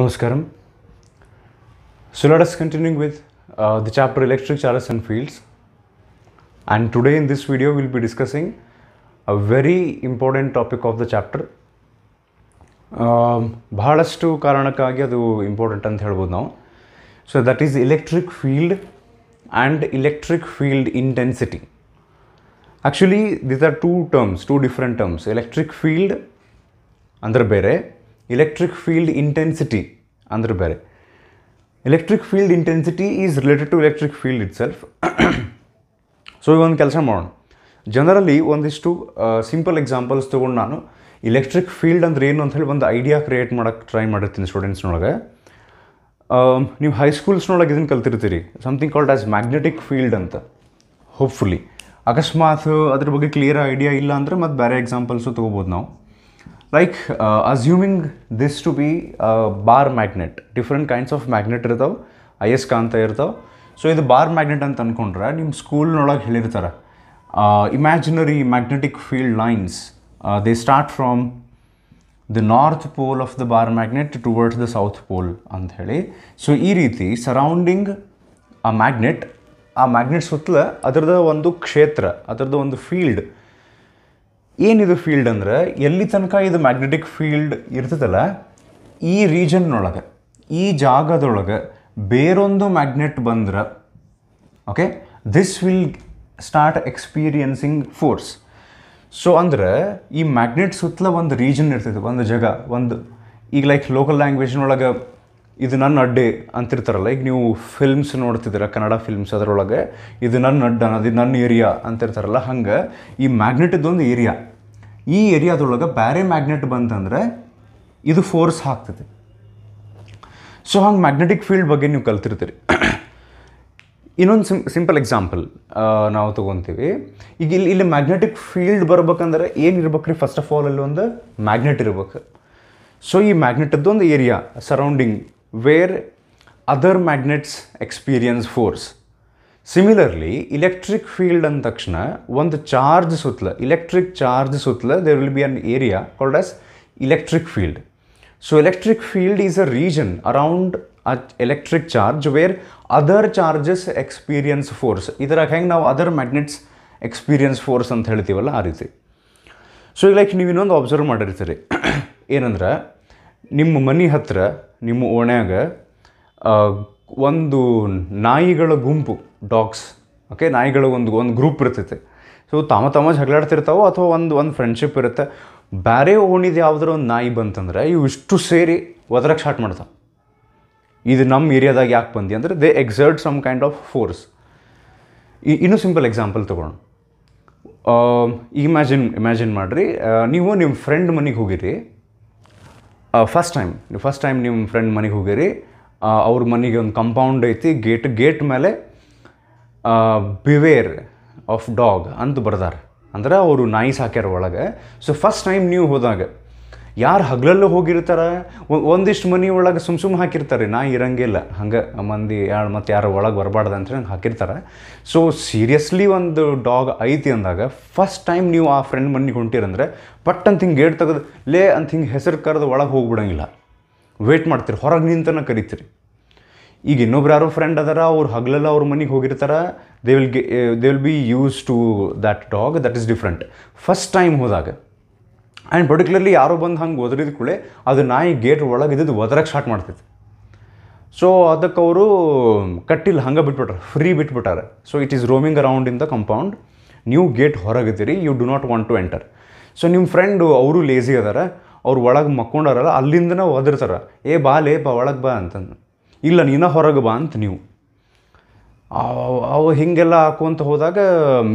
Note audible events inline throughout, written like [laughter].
Namaskaram. So let us continue with uh, the chapter electric charges and fields. And today in this video we'll be discussing a very important topic of the chapter. ಬಹಳಷ್ಟು ಕಾರಣಕ್ಕಾಗಿ ಅದು important ಅಂತ ಹೇಳ್ಬೋದು ನಾವು so that is electric field and electric field intensity actually this are two terms two different terms electric field ಅಂದರೆ ಬೇರೆ field intensity intensity ಬೇರೆ electric field intensity is related to to field itself so ಒಂದು ಕೆಲಸ ಮಾಡೋಣ generally ಒಂದಿಷ್ಟು simple examples ತೊಗೊಂಡು ನಾನು electric field ಅಂದ್ರೆ ಏನು ಅಂತ ಹೇಳಿ ಒಂದು ಐಡಿಯಾ ಕ್ರಿಯೇಟ್ ಮಾಡೋಕ್ಕೆ ಟ್ರೈ ಮಾಡಿರ್ತೀನಿ ಸ್ಟೂಡೆಂಟ್ಸ್ನೊಳಗೆ ನೀವು ಹೈಸ್ಕೂಲ್ಸ್ನೊಳಗೆ ಇದನ್ನು ಕಲ್ತಿರ್ತೀರಿ something called as magnetic field ಅಂತ ಹೋಪ್ಫುಲಿ ಅಕಸ್ಮಾತ್ ಅದ್ರ ಬಗ್ಗೆ ಕ್ಲಿಯರ್ ಐಡಿಯಾ ಇಲ್ಲ ಅಂದರೆ ಮತ್ತು ಬೇರೆ ಎಕ್ಸಾಂಪಲ್ಸು ತೊಗೋಬೋದು ನಾವು like assuming this to be bar magnet different kinds of magnet ಇರ್ತಾವೆ ಐ ಎಸ್ಕಾ ಅಂತ ಇರ್ತಾವೆ ಸೊ ಇದು ಬಾರ್ ಮ್ಯಾಗ್ನೆಟ್ ಅಂತ ಅಂದ್ಕೊಂಡ್ರೆ ನಿಮ್ಮ ಸ್ಕೂಲ್ನೊಳಗೆ ಹೇಳಿರ್ತಾರೆ imaginary magnetic field lines they start from the north pole of the bar magnet towards the south pole ಹೇಳಿ ಸೊ ಈ ರೀತಿ ಸರೌಂಡಿಂಗ್ ಆ ಮ್ಯಾಗ್ನೆಟ್ ಆ ಮ್ಯಾಗ್ನೆಟ್ ಸುತ್ತಲ ಅದರದ ಒಂದು ಕ್ಷೇತ್ರ ಅದರದ್ದು ಒಂದು ಫೀಲ್ಡ್ ಏನಿದು ಫೀಲ್ಡ್ ಅಂದರೆ ಎಲ್ಲಿ ತನಕ ಇದು ಮ್ಯಾಗ್ನೆಟಿಕ್ ಫೀಲ್ಡ್ ಇರ್ತದಲ್ಲ ಈ ರೀಜನ್ನೊಳಗೆ ಈ ಜಾಗದೊಳಗೆ ಬೇರೊಂದು ಮ್ಯಾಗ್ನೆಟ್ ಬಂದ್ರೆ okay this will start experiencing force so ಅಂದ್ರೆ ಈ ಮ್ಯಾಗ್ನೆಟ್ ಸುತ್ತಲ ಒಂದು ರೀಜನ್ ಇರ್ತೈತೆ ಒಂದು ಜಾಗ ಒಂದು ಈಗ ಲೈಕ್ ಲೋಕಲ್ ಲ್ಯಾಂಗ್ವೇಜ್ನೊಳಗೆ ಇದು ನನ್ನ ಅಡ್ಡೆ ಅಂತಿರ್ತಾರಲ್ಲ ಈಗ ನೀವು ಫಿಲ್ಮ್ಸ್ ನೋಡ್ತಿದ್ದೀರ ಕನ್ನಡ ಫಿಲ್ಮ್ಸ್ ಅದರೊಳಗೆ ಇದು ನನ್ನ ಅಡ್ಡ ಅನ್ನೋದು ನನ್ನ ಏರಿಯಾ ಅಂತಿರ್ತಾರಲ್ಲ ಹಂಗೆ ಈ ಒಂದು ಏರಿಯಾ ಈ ಏರಿಯಾದೊಳಗೆ ಬೇರೆ ಮ್ಯಾಗ್ನೆಟ್ ಬಂತಂದರೆ ಇದು ಫೋರ್ಸ್ ಹಾಕ್ತದೆ ಸೊ ಹಂಗೆ ಮ್ಯಾಗ್ನೆಟಿಕ್ ಫೀಲ್ಡ್ ಬಗ್ಗೆ ನೀವು ಕಲ್ತಿರ್ತೀರಿ ಇನ್ನೊಂದು ಸಿಂ ಸಿಂಪಲ್ ಎಕ್ಸಾಂಪಲ್ ನಾವು ತೊಗೊತೀವಿ ಈಗ ಇಲ್ಲಿ ಇಲ್ಲಿ ಮ್ಯಾಗ್ನೆಟಿಕ್ ಫೀಲ್ಡ್ ಬರ್ಬೇಕಂದ್ರೆ ಏನು ಇರ್ಬೇಕು ರೀ ಫಸ್ಟ್ ಆಫ್ ಆಲ್ ಅಲ್ಲಿ ಒಂದು ಮ್ಯಾಗ್ನೆಟ್ ಇರ್ಬೇಕು ಸೊ ಈ ಮ್ಯಾಗ್ನೆಟದ್ದು ಒಂದು area surrounding where other magnets experience force similarly electric field ಅಂದ ತಕ್ಷಣ ಒಂದು ಚಾರ್ಜ್ ಸುತ್ತಲ ಇಲೆಕ್ಟ್ರಿಕ್ ಚಾರ್ಜ್ ಸುತ್ತಲ there will be an area called as electric field so electric field is a region around a electric charge where other charges experience force ಇದರಾಗ ಹೆಂಗೆ ನಾವು other magnets experience force ಅಂತ ಹೇಳ್ತೀವಲ್ಲ ಆ ರೀತಿ so ಈಗ like ನೀವು ಇನ್ನೊಂದು ಅಬ್ಸರ್ವ್ ಮಾಡಿರ್ತೀರಿ ಏನಂದ್ರೆ ನಿಮ್ಮ ಮನೆ ಹತ್ತಿರ ನಿಮ್ಮ ಓಣ್ಯಾಗ ಒಂದು ನಾಯಿಗಳ ಗುಂಪು ಡಾಗ್ಸ್ ಓಕೆ ನಾಯಿಗಳ ಒಂದು ಒಂದು ಗ್ರೂಪ್ ಇರ್ತೈತೆ ಸೊ ತಮ್ಮ ತಮ್ಮ ಜಗಳಾಡ್ತಿರ್ತಾವೋ ಅಥವಾ ಒಂದು ಒಂದು ಫ್ರೆಂಡ್ಶಿಪ್ ಇರುತ್ತೆ ಬೇರೆ ಓಣಿದು ಯಾವುದಾದ್ರು ಒಂದು ನಾಯಿ ಬಂತಂದ್ರೆ ಇವು ಇಷ್ಟು ಸೇರಿ ಒದರಕ್ಕೆ ಸ್ಟಾರ್ಟ್ ಮಾಡ್ತಾವೆ ಇದು ನಮ್ಮ ಏರಿಯಾದಾಗ ಯಾಕೆ ಬಂದು ಅಂದರೆ they exert some kind of force ಇನ್ನೂ ಸಿಂಪಲ್ ಎಕ್ಸಾಂಪಲ್ ತೊಗೊಳ್ಳೋಣ ಇಮ್ಯಾಜಿನ್ ಇಮ್ಯಾಜಿನ್ ಮಾಡಿರಿ ನೀವು ನಿಮ್ಮ ಫ್ರೆಂಡ್ ಮನೆಗೆ ಹೋಗಿರಿ ಫಸ್ಟ್ ಟೈಮ್ ಫಸ್ಟ್ ಟೈಮ್ ನಿಮ್ಮ ಫ್ರೆಂಡ್ ಮನೆಗೆ ಹೋಗಿರಿ ಅವ್ರ ಮನೆಗೆ ಒಂದು ಕಂಪೌಂಡ್ ಐತಿ ಗೇಟ್ ಗೇಟ್ ಮೇಲೆ ಬಿವೇರ್ ಆಫ್ ಡಾಗ್ ಅಂತ ಬರ್ದಾರೆ ಅಂದ್ರೆ ಅವರು ನಾಯಿ ಸಾಕ್ಯಾರ ಒಳಗೆ ಸೊ ಫಸ್ಟ್ ಟೈಮ್ ನೀವು ಹೋದಾಗ ಯಾರು ಹಗಲಲ್ಲೂ ಹೋಗಿರ್ತಾರೆ ಒಂದಿಷ್ಟು ಮನೆ ಒಳಗೆ ಸುಮ್ ಸುಮ್ಮ ಹಾಕಿರ್ತಾರೆ ನಾ ಇರಂಗಿಲ್ಲ ಹಂಗೆ ಮಂದಿ ಯಾರು ಮತ್ತು ಯಾರು ಒಳಗೆ ಬರಬಾರ್ದು ಅಂತ ಹೇಳಿ ಹಾಕಿರ್ತಾರೆ ಸೊ ಸೀರಿಯಸ್ಲಿ ಒಂದು ಡಾಗ್ ಐತಿ ಅಂದಾಗ ಫಸ್ಟ್ ಟೈಮ್ ನೀವು ಆ ಫ್ರೆಂಡ್ ಮನೆಗೆ ಹೊಂಟಿರಂದ್ರೆ ಪಟ್ ಅಂತ ಹಿಂಗೆ ಗೇಟ್ ತೆಗೆದು ಲೇ ಅಂತ ಹಿಂಗೆ ಹೆಸರು ಕರೆದು ಒಳಗೆ ಹೋಗ್ಬಿಡಂಗಿಲ್ಲ ವೇಟ್ ಮಾಡ್ತೀರಿ ಹೊರಗೆ ನಿಂತನ ಕರಿತೀರಿ ಈಗ ಇನ್ನೊಬ್ರು ಯಾರೋ ಫ್ರೆಂಡ್ ಅದಾರ ಅವ್ರು ಹಗಲೆಲ್ಲ ಅವ್ರ ಮನೆಗೆ ಹೋಗಿರ್ತಾರೆ ದೇ ವಿಲ್ ಗೆ they will be use to that dog that is different first time ಹೋದಾಗ ಆ್ಯಂಡ್ ಪರ್ಟಿಕ್ಯುಲರ್ಲಿ ಯಾರೋ ಬಂದು ಹಂಗೆ ಒದರಿದ ಕೂಡಲೇ ಅದು ನಾಯಿ ಗೇಟ್ ಒಳಗೆ ಇದ್ದಿದ್ದು ಒದರಕ್ಕೆ ಸ್ಟಾರ್ಟ್ ಮಾಡ್ತಿತ್ತು ಸೊ ಅದಕ್ಕೆ ಅವರು ಕಟ್ಟಿಲ್ಲ ಹಂಗೆ ಬಿಟ್ಬಿಟ್ರೆ ಫ್ರೀ ಬಿಟ್ಬಿಟ್ಟಾರೆ so it is roaming around in the compound ನೀವು ಗೇಟ್ ಹೊರಗಿದ್ದೀರಿ you do not want to enter so ನಿಮ್ಮ ಫ್ರೆಂಡು ಅವರು ಲೇಸಿ ಅದಾರೆ ಅವ್ರು ಒಳಗೆ ಮಕ್ಕೊಂಡಾರಲ್ಲ ಅಲ್ಲಿಂದನೇ ಒದಿರ್ತಾರೆ ಏ ಬಾ ಲೇ ಬಾ ಒಳಗೆ ಬಾ ಅಂತಂದು ಇಲ್ಲ ನೀನು ಹೊರಗೆ ಬಾ ಅಂತ ನೀವು ಅವು ಹಿಂಗೆಲ್ಲ ಹಾಕುವಂತ ಹೋದಾಗ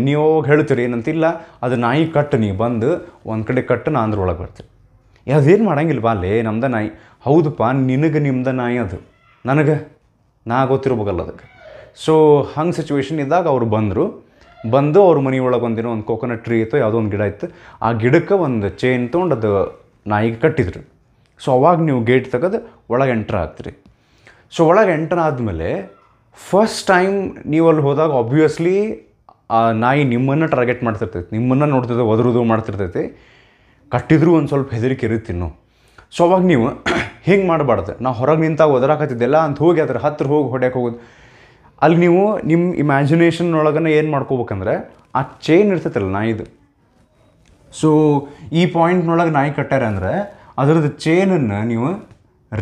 ನೀವು ಹೋಗಿ ಹೇಳ್ತೀರಿ ಏನಂತಿಲ್ಲ ಅದು ನಾಯಿ ಕಟ್ಟು ನೀವು ಬಂದು ಒಂದು ಕಡೆ ಕಟ್ಟು ನಾ ಅಂದ್ರೆ ಒಳಗೆ ಬರ್ತೀರಿ ಅದೇನು ಮಾಡಂಗಿಲ್ಲ ಬಾ ಲೇ ನಮ್ದು ನಾಯಿ ಹೌದಪ್ಪ ನಿನಗೆ ನಿಮ್ದು ನಾಯಿ ಅದು ನನಗೆ ನಾ ಗೊತ್ತಿರ್ಬೇಕಲ್ಲ ಅದಕ್ಕೆ ಸೊ ಹಂಗೆ ಸಿಚುವೇಶನ್ ಇದ್ದಾಗ ಅವ್ರು ಬಂದರು ಬಂದು ಅವ್ರ ಮನೆ ಒಳಗೆ ಒಂದಿನ ಒಂದು ಕೋಕೋನಟ್ ಟ್ರೀ ಇತ್ತು ಯಾವುದೋ ಒಂದು ಗಿಡ ಇತ್ತು ಆ ಗಿಡಕ್ಕೆ ಒಂದು ಚೈನ್ ತೊಗೊಂಡು ಅದು ನಾಯಿಗೆ ಕಟ್ಟಿದ್ರು ಸೊ ಅವಾಗ ನೀವು ಗೇಟ್ ತೆಗೆದು ಒಳಗೆ ಎಂಟ್ರ್ ಆಗ್ತೀರಿ ಸೊ ಒಳಗೆ ಎಂಟ್ರ್ ಆದಮೇಲೆ ಫಸ್ಟ್ ಟೈಮ್ ನೀವು ಅಲ್ಲಿ ಹೋದಾಗ ಆಬ್ವಿಯಸ್ಲಿ ಆ ನಾಯಿ ನಿಮ್ಮನ್ನು ಟಾರ್ಗೆಟ್ ಮಾಡ್ತಿರ್ತೈತಿ ನಿಮ್ಮನ್ನು ನೋಡ್ತಿರ್ತೈತೆ ಒದರೋದು ಮಾಡ್ತಿರ್ತೈತಿ ಕಟ್ಟಿದ್ರು ಒಂದು ಸ್ವಲ್ಪ ಹೆದರಿಕೆ ಇರುತ್ತೆ ಇನ್ನು ಸೊ ಅವಾಗ ನೀವು [coughs] ಹಿಂಗೆ ಮಾಡಬಾರ್ದು ನಾವು ಹೊರಗೆ ನಿಂತಾಗ ಒದರಾಕತ್ತಿದ್ದೆಲ್ಲ ಅಂತ ಹೋಗಿ ಅದ್ರ ಹತ್ರ ಹೋಗಿ ಹೊಡ್ಯಕ್ಕೆ ಹೋಗೋದು ಅಲ್ಲಿ ನೀವು ನಿಮ್ಮ ಇಮ್ಯಾಜಿನೇಷನ್ ಒಳಗನ್ನ ಏನು ಮಾಡ್ಕೋಬೇಕಂದ್ರೆ ಆ ಚೈನ್ ಇರ್ತೈತಲ್ಲ ನಾಯಿದು ಸೊ ಈ ಪಾಯಿಂಟ್ನೊಳಗೆ ನಾಯಿ ಕಟ್ಟಾರೆ ಅಂದರೆ ಅದರದ್ದು ಚೇನನ್ನು ನೀವು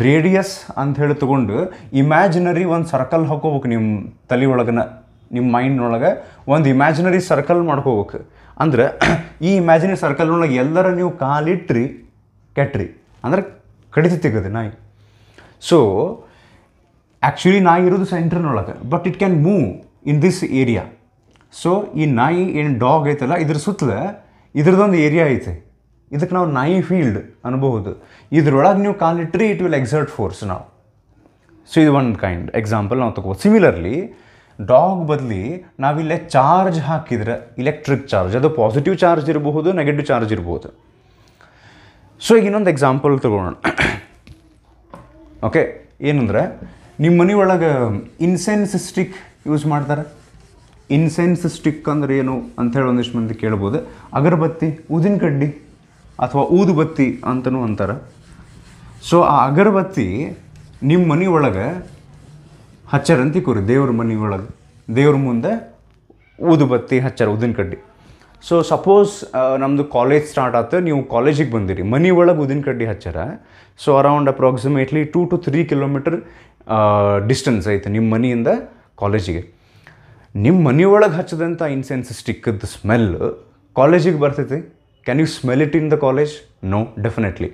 ರೇಡಿಯಸ್ ಅಂತ ಹೇಳಿ ತೊಗೊಂಡು ಇಮ್ಯಾಜಿನರಿ ಒಂದು ಸರ್ಕಲ್ ಹಾಕೋಬೇಕು ನಿಮ್ಮ ತಲೆ ಒಳಗನ ನಿಮ್ಮ ಮೈಂಡ್ನೊಳಗೆ ಒಂದು ಇಮ್ಯಾಜಿನರಿ ಸರ್ಕಲ್ ಮಾಡ್ಕೋಬೇಕು ಅಂದ್ರೆ ಈ ಇಮ್ಯಾಜಿನರಿ ಸರ್ಕಲ್ನೊಳಗೆ ಎಲ್ಲರ ನೀವು ಕಾಲಿಟ್ರಿ ಕೆಟ್ಟ್ರಿ ಅಂದರೆ ಕಡಿತ ತೆಗದೆ ನಾಯಿ ಸೊ ಆ್ಯಕ್ಚುಲಿ ನಾಯಿ ಇರೋದು ಸೆಂಟ್ರ್ನೊಳಗೆ but it can move in this area so ಈ ನಾಯಿ ಏನು ಡಾಗ್ ಐತಲ್ಲ ಇದ್ರ ಸುತ್ತಲೇ ಇದ್ರದ್ದೊಂದು ಏರಿಯಾ ಐತೆ ಇದಕ್ಕೆ ನಾವು ನೈ ಫೀಲ್ಡ್ ಅನ್ಬೋದು ಇದ್ರೊಳಗೆ ನೀವು ಕಾಲಿಟ್ರಿ ಇಟ್ ವಿಲ್ ಎಕ್ಸರ್ಟ್ ಫೋರ್ಸ್ ನಾವು ಸೊ ಇದು ಒನ್ ಕೈಂಡ್ ಎಕ್ಸಾಂಪಲ್ ನಾವು ತಗೋಬೋದು ಸಿಮಿಲರ್ಲಿ ಡಾಗ್ ಬದಲಿ ನಾವಿಲ್ಲೇ ಚಾರ್ಜ್ ಹಾಕಿದ್ರೆ ಇಲೆಕ್ಟ್ರಿಕ್ ಚಾರ್ಜ್ ಅದು ಪಾಸಿಟಿವ್ ಚಾರ್ಜ್ ಇರಬಹುದು ನೆಗೆಟಿವ್ ಚಾರ್ಜ್ ಇರಬಹುದು ಸೊ ಈಗ ಇನ್ನೊಂದು ಎಕ್ಸಾಂಪಲ್ ತಗೊಳ್ಳೋಣ ಓಕೆ ಏನಂದರೆ ನಿಮ್ಮ ಮನೆಯೊಳಗೆ ಸ್ಟಿಕ್ ಯೂಸ್ ಮಾಡ್ತಾರೆ ಇನ್ಸೆನ್ಸ್ ಸ್ಟಿಕ್ ಅಂದ್ರೆ ಏನು ಅಂಥೇಳಿ ಒಂದಿಷ್ಟು ಮಂದಿ ಕೇಳ್ಬೋದು ಅಗರಬತ್ತಿ ಊದಿನ ಕಡ್ಡಿ ಅಥವಾ ಊದುಬತ್ತಿ ಅಂತಲೂ ಅಂತಾರೆ ಸೊ ಆ ಅಗರಬತ್ತಿ ನಿಮ್ಮ ಮನೆ ಒಳಗೆ ಕೂರಿ ದೇವ್ರ ಮನೆ ಒಳಗೆ ದೇವ್ರ ಮುಂದೆ ಊದುಬತ್ತಿ ಹಚ್ಚರ ಊದಿನ ಕಡ್ಡಿ ಸೊ ಸಪೋಸ್ ನಮ್ಮದು ಕಾಲೇಜ್ ಸ್ಟಾರ್ಟ್ ಆಯ್ತು ನೀವು ಕಾಲೇಜಿಗೆ ಬಂದಿರಿ ಮನೆ ಒಳಗೆ ಊದಿನ ಕಡ್ಡಿ ಹಚ್ಚಾರ so around approximately two to three kilometer distance ಐತೆ ನಿಮ್ಮ ಮನೆಯಿಂದ ಕಾಲೇಜಿಗೆ ನಿಮ್ಮ ಮನೆಯೊಳಗೆ ಹಚ್ಚಿದಂಥ ಇನ್ಸೆನ್ಸ್ ಸ್ಟಿಕ್ಕದ ಸ್ಮೆಲ್ ಕಾಲೇಜಿಗೆ ಬರ್ತೈತಿ can you smell it in the college no definitely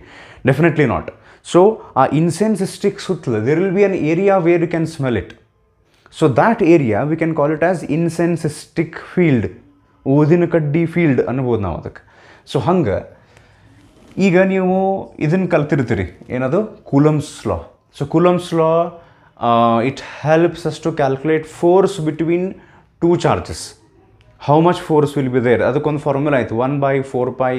definitely not so ಆ ಇನ್ಸೆನ್ಸ್ ಸ್ಟಿಕ್ ಸುತ್ತಲ there will be an area where you can smell it so that area we can call it as incense stick field ಓದಿನ ಕಡ್ಡಿ field ಅನ್ಬೋದು ನಾವು ಅದಕ್ಕೆ so ಹಂಗೆ ಈಗ ನೀವು ಇದನ್ನು ಕಲ್ತಿರ್ತೀರಿ ಏನದು Coulomb's law so Coulomb's law it helps us to calculate force between two charges how much force will be there ಅದಕ್ಕೊಂದು ಫಾರ್ಮುಲಾ ಆಯಿತು one by four pi